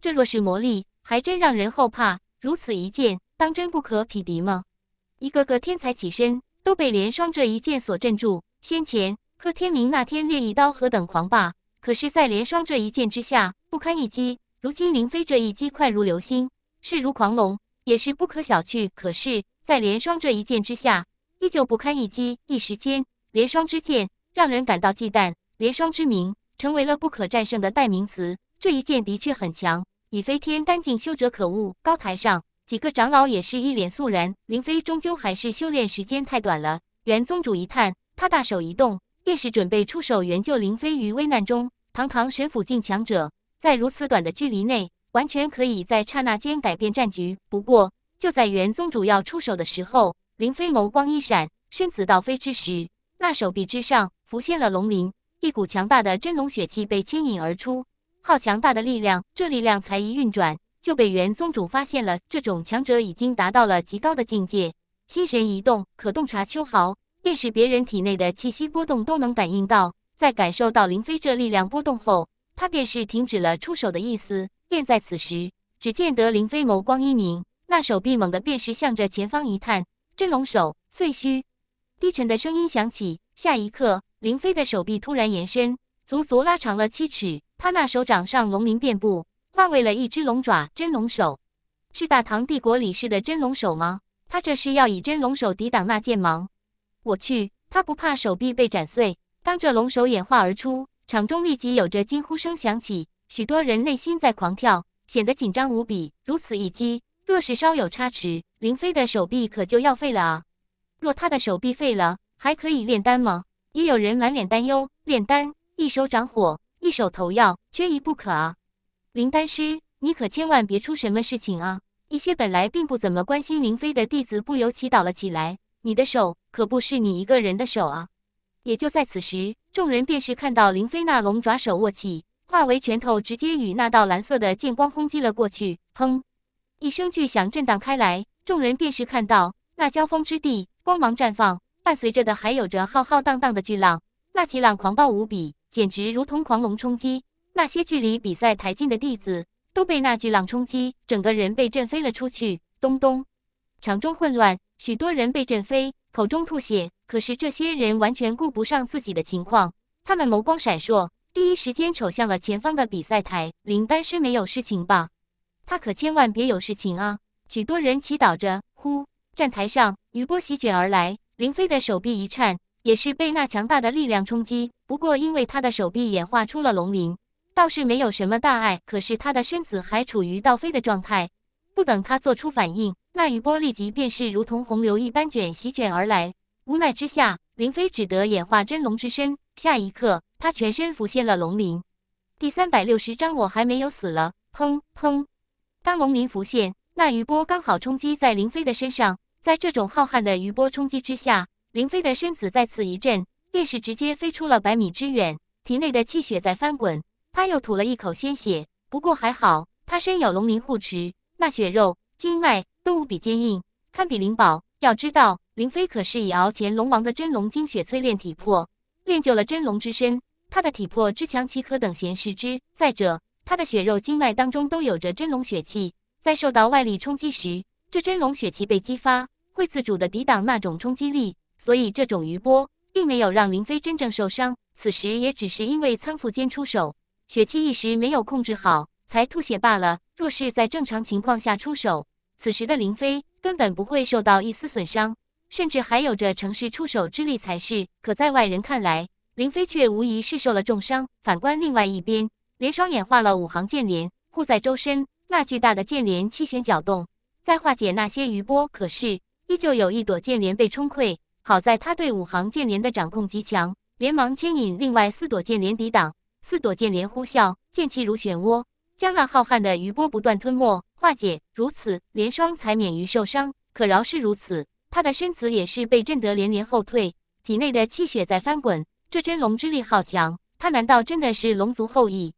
这若是魔力，还真让人后怕。如此一剑，当真不可匹敌吗？”一个个天才起身，都被连霜这一剑所镇住。先前柯天明那天练一刀何等狂霸，可是，在连霜这一剑之下不堪一击。如今林飞这一击快如流星，势如狂龙，也是不可小觑。可是，在连霜这一剑之下。依旧不堪一击，一时间，连霜之剑让人感到忌惮，连霜之名成为了不可战胜的代名词。这一剑的确很强，以飞天丹境修者可恶。高台上几个长老也是一脸肃然。林飞终究还是修炼时间太短了。元宗主一叹，他大手一动，便是准备出手援救林飞于危难中。堂堂神府境强者，在如此短的距离内，完全可以在刹那间改变战局。不过，就在元宗主要出手的时候。林飞眸光一闪，身子倒飞之时，那手臂之上浮现了龙鳞，一股强大的真龙血气被牵引而出，好强大的力量！这力量才一运转，就被元宗主发现了。这种强者已经达到了极高的境界，心神一动，可洞察秋毫，便是别人体内的气息波动都能感应到。在感受到林飞这力量波动后，他便是停止了出手的意思。便在此时，只见得林飞眸光一凝，那手臂猛地便是向着前方一探。真龙手碎虚。低沉的声音响起。下一刻，林飞的手臂突然延伸，足足拉长了七尺。他那手掌上龙鳞遍布，化为了一只龙爪。真龙手，是大唐帝国李氏的真龙手吗？他这是要以真龙手抵挡那剑芒？我去，他不怕手臂被斩碎？当这龙手演化而出，场中立即有着惊呼声响起，许多人内心在狂跳，显得紧张无比。如此一击。若是稍有差池，林飞的手臂可就要废了啊！若他的手臂废了，还可以炼丹吗？也有人满脸担忧：炼丹一手掌火，一手投药，缺一不可啊！林丹师，你可千万别出什么事情啊！一些本来并不怎么关心林飞的弟子不由祈祷了起来：你的手可不是你一个人的手啊！也就在此时，众人便是看到林飞那龙爪手握起，化为拳头，直接与那道蓝色的剑光轰击了过去，砰！一声巨响震荡开来，众人便是看到那交锋之地光芒绽放，伴随着的还有着浩浩荡荡的巨浪。那巨浪狂暴无比，简直如同狂龙冲击。那些距离比赛台近的弟子都被那巨浪冲击，整个人被震飞了出去。咚咚，场中混乱，许多人被震飞，口中吐血。可是这些人完全顾不上自己的情况，他们眸光闪烁，第一时间瞅向了前方的比赛台。林丹师没有事情吧？他可千万别有事情啊！许多人祈祷着。呼，站台上余波席卷而来，林飞的手臂一颤，也是被那强大的力量冲击。不过因为他的手臂演化出了龙鳞，倒是没有什么大碍。可是他的身子还处于倒飞的状态，不等他做出反应，那余波立即便是如同洪流一般卷席卷而来。无奈之下，林飞只得演化真龙之身。下一刻，他全身浮现了龙鳞。第三百六十章，我还没有死了。砰砰。当龙鳞浮现，那余波刚好冲击在林飞的身上。在这种浩瀚的余波冲击之下，林飞的身子再次一震，便是直接飞出了百米之远。体内的气血在翻滚，他又吐了一口鲜血。不过还好，他身有龙鳞护持，那血肉经脉都无比坚硬，堪比灵宝。要知道，林飞可是以熬前龙王的真龙精血淬炼体魄，练就了真龙之身。他的体魄之强，岂可等闲视之？再者，他的血肉经脉当中都有着真龙血气，在受到外力冲击时，这真龙血气被激发，会自主的抵挡那种冲击力，所以这种余波并没有让林飞真正受伤。此时也只是因为仓促间出手，血气一时没有控制好，才吐血罢了。若是在正常情况下出手，此时的林飞根本不会受到一丝损伤，甚至还有着乘势出手之力才是。可在外人看来，林飞却无疑是受了重伤。反观另外一边。连霜演化了五行剑莲护在周身，那巨大的剑莲七旋搅动，在化解那些余波。可是依旧有一朵剑莲被冲溃。好在他对五行剑莲的掌控极强，连忙牵引另外四朵剑莲抵挡。四朵剑莲呼啸，剑气如漩涡，将那浩瀚的余波不断吞没化解。如此，连霜才免于受伤。可饶是如此，他的身子也是被震得连连后退，体内的气血在翻滚。这真龙之力好强！他难道真的是龙族后裔？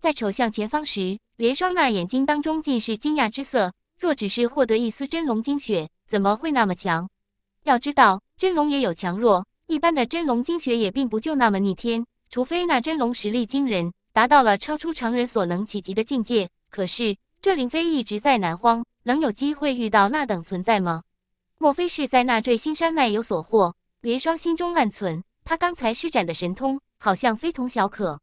在瞅向前方时，连双那眼睛当中尽是惊讶之色。若只是获得一丝真龙精血，怎么会那么强？要知道，真龙也有强弱，一般的真龙精血也并不就那么逆天。除非那真龙实力惊人，达到了超出常人所能企及的境界。可是，这凌飞一直在南荒，能有机会遇到那等存在吗？莫非是在那坠星山脉有所获？连双心中暗存，他刚才施展的神通好像非同小可，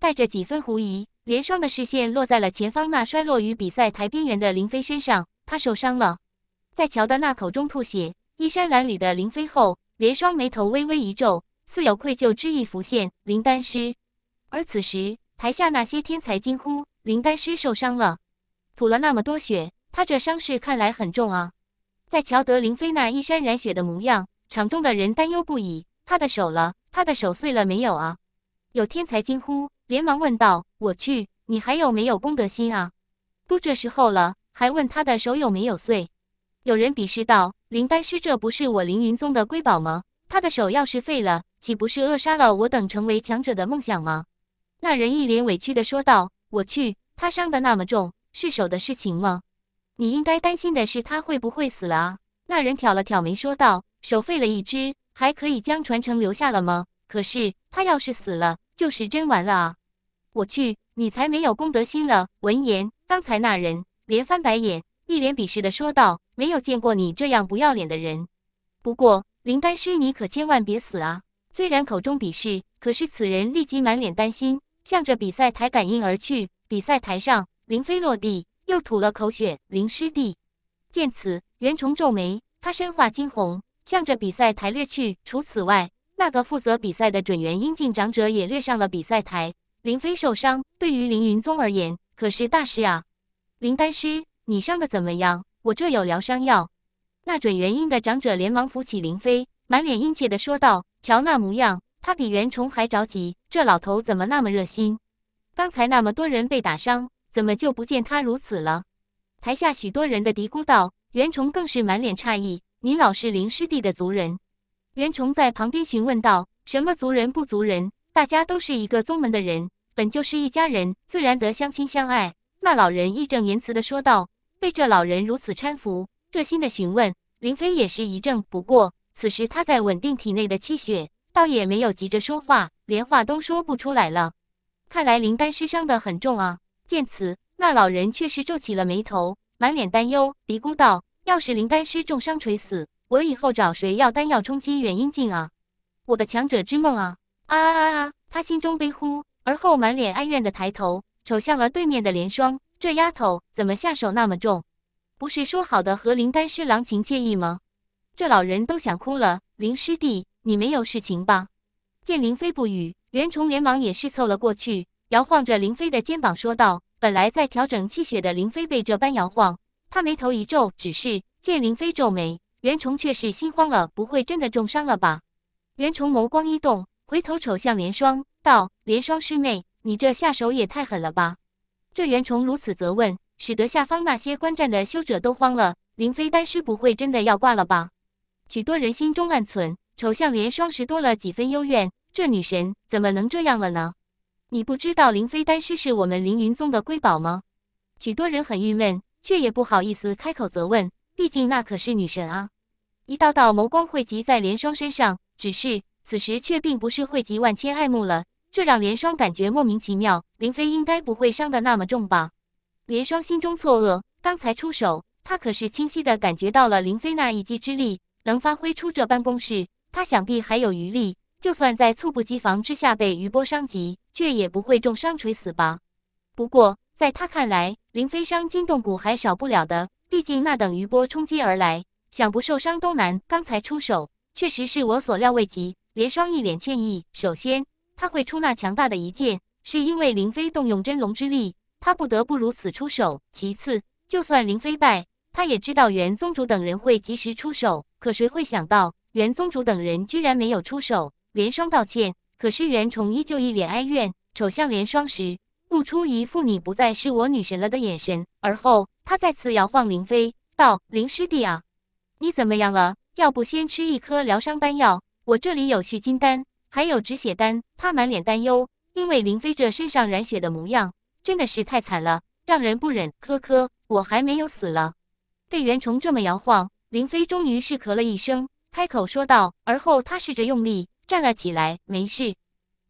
带着几分狐疑。连霜的视线落在了前方那摔落于比赛台边缘的林飞身上，他受伤了。在乔的那口中吐血、衣衫褴褛的林飞后，连霜眉头微微一皱，似有愧疚之意浮现。林丹师，而此时台下那些天才惊呼：“林丹师受伤了，吐了那么多血，他这伤势看来很重啊！”在瞧得林飞那衣衫染血的模样，场中的人担忧不已：“他的手了，他的手碎了没有啊？”有天才惊呼。连忙问道：“我去，你还有没有公德心啊？都这时候了，还问他的手有没有碎？”有人鄙视道：“林丹师，这不是我凌云宗的瑰宝吗？他的手要是废了，岂不是扼杀了我等成为强者的梦想吗？”那人一脸委屈的说道：“我去，他伤的那么重，是手的事情吗？你应该担心的是他会不会死了啊！”那人挑了挑眉说道：“手废了一只，还可以将传承留下了吗？可是他要是死了，就是真完了啊！”我去，你才没有公德心了！闻言，刚才那人连翻白眼，一脸鄙视的说道：“没有见过你这样不要脸的人。”不过，林丹师，你可千万别死啊！虽然口中鄙视，可是此人立即满脸担心，向着比赛台感应而去。比赛台上，林飞落地，又吐了口血。林师弟，见此，袁崇皱眉，他身化惊鸿，向着比赛台掠去。除此外，那个负责比赛的准元英境长者也掠上了比赛台。凌飞受伤，对于凌云宗而言可是大事啊！林丹师，你伤的怎么样？我这有疗伤药。那准元婴的长者连忙扶起凌飞，满脸殷切的说道：“瞧那模样，他比袁崇还着急。这老头怎么那么热心？刚才那么多人被打伤，怎么就不见他如此了？”台下许多人的嘀咕道。袁崇更是满脸诧异：“您老是凌师弟的族人？”袁崇在旁边询问道：“什么族人不族人？”大家都是一个宗门的人，本就是一家人，自然得相亲相爱。那老人义正言辞地说道。被这老人如此搀扶，热心的询问，林飞也是一怔。不过此时他在稳定体内的气血，倒也没有急着说话，连话都说不出来了。看来林丹师伤得很重啊！见此，那老人却是皱起了眉头，满脸担忧，嘀咕道：“要是林丹师重伤垂死，我以后找谁要丹药冲击元婴境啊？我的强者之梦啊！”啊啊啊！他心中悲呼，而后满脸哀怨的抬头瞅向了对面的连霜。这丫头怎么下手那么重？不是说好的和林丹师郎情妾意吗？这老人都想哭了。林师弟，你没有事情吧？见林飞不语，袁崇连忙也是凑了过去，摇晃着林飞的肩膀说道：“本来在调整气血的林飞被这般摇晃，他眉头一皱。只是见林飞皱眉，袁崇却是心慌了，不会真的重伤了吧？”袁崇眸光一动。回头瞅向连霜，道：“连霜师妹，你这下手也太狠了吧！”这袁崇如此责问，使得下方那些观战的修者都慌了。凌飞丹师不会真的要挂了吧？许多人心中暗存。瞅向连霜时，多了几分幽怨。这女神怎么能这样了呢？你不知道凌飞丹师是我们凌云宗的瑰宝吗？许多人很郁闷，却也不好意思开口责问，毕竟那可是女神啊！一道道眸光汇集在连霜身上，只是。此时却并不是汇集万千爱慕了，这让连霜感觉莫名其妙。林飞应该不会伤得那么重吧？连霜心中错愕，刚才出手，他可是清晰的感觉到了林飞那一击之力，能发挥出这般攻势，他想必还有余力。就算在猝不及防之下被余波伤及，却也不会重伤垂死吧？不过在他看来，林飞伤筋动骨还少不了的，毕竟那等余波冲击而来，想不受伤都难。刚才出手，确实是我所料未及。连霜一脸歉意。首先，他会出那强大的一剑，是因为林飞动用真龙之力，他不得不如此出手。其次，就算林飞败，他也知道元宗主等人会及时出手。可谁会想到，元宗主等人居然没有出手？连霜道歉，可是袁崇依旧一脸哀怨，瞅向连霜时，露出一副你不再是我女神了的眼神。而后，他再次摇晃林飞，道：“林师弟啊，你怎么样了？要不先吃一颗疗伤丹药。”我这里有续金丹，还有止血丹。他满脸担忧，因为林飞这身上染血的模样真的是太惨了，让人不忍。呵呵，我还没有死了。被袁崇这么摇晃，林飞终于是咳了一声，开口说道。而后他试着用力站了起来，没事。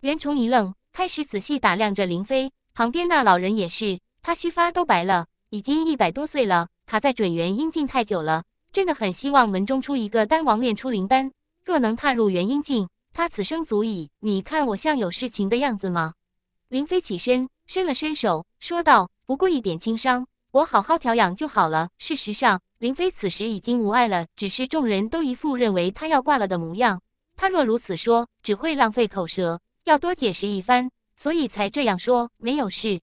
袁崇一愣，开始仔细打量着林飞。旁边那老人也是，他须发都白了，已经一百多岁了，卡在准元阴境太久了，真的很希望门中出一个丹王，练出灵丹。若能踏入元婴境，他此生足矣。你看我像有事情的样子吗？林飞起身，伸了伸手，说道：“不过一点轻伤，我好好调养就好了。”事实上，林飞此时已经无碍了，只是众人都一副认为他要挂了的模样。他若如此说，只会浪费口舌，要多解释一番，所以才这样说，没有事。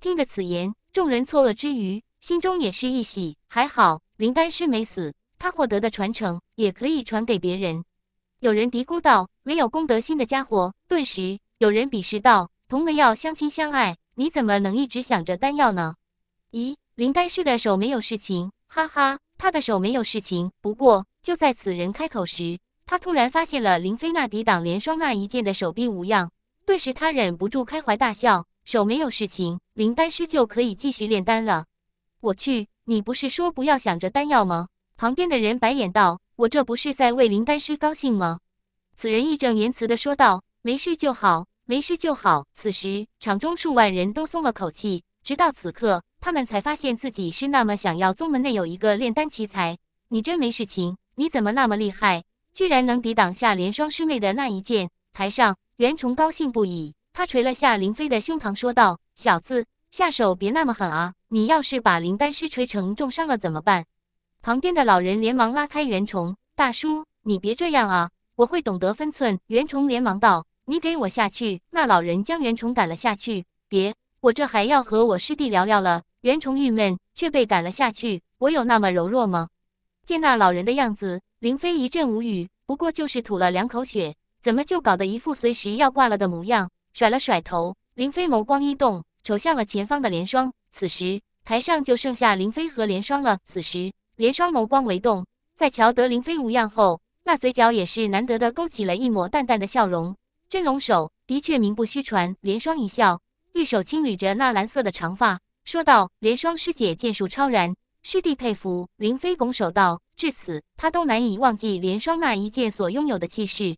听得此言，众人错愕之余，心中也是一喜，还好林丹师没死，他获得的传承也可以传给别人。有人嘀咕道：“没有公德心的家伙。”顿时有人鄙视道：“同门要相亲相爱，你怎么能一直想着丹药呢？”咦，林丹师的手没有事情，哈哈，他的手没有事情。不过就在此人开口时，他突然发现了林飞那抵挡连霜那一剑的手臂无恙，顿时他忍不住开怀大笑：“手没有事情，林丹师就可以继续炼丹了。”我去，你不是说不要想着丹药吗？旁边的人白眼道。我这不是在为林丹师高兴吗？此人义正言辞的说道：“没事就好，没事就好。”此时场中数万人都松了口气，直到此刻，他们才发现自己是那么想要宗门内有一个炼丹奇才。你真没事情？你怎么那么厉害，居然能抵挡下连霜师妹的那一剑？台上袁崇高兴不已，他捶了下林飞的胸膛，说道：“小子，下手别那么狠啊！你要是把林丹师捶成重伤了怎么办？”旁边的老人连忙拉开袁崇，大叔，你别这样啊，我会懂得分寸。袁崇连忙道：“你给我下去。”那老人将袁崇赶了下去。别，我这还要和我师弟聊聊了。袁崇郁闷，却被赶了下去。我有那么柔弱吗？见那老人的样子，林飞一阵无语。不过就是吐了两口血，怎么就搞得一副随时要挂了的模样？甩了甩头，林飞眸光一动，瞅向了前方的连霜。此时台上就剩下林飞和连霜了。此时。连双眸光微动，在瞧得林飞无恙后，那嘴角也是难得的勾起了一抹淡淡的笑容。真龙手的确名不虚传。连双一笑，玉手轻捋着那蓝色的长发，说道：“连双师姐剑术超然，师弟佩服。”林飞拱手道：“至此，他都难以忘记连双那一剑所拥有的气势。”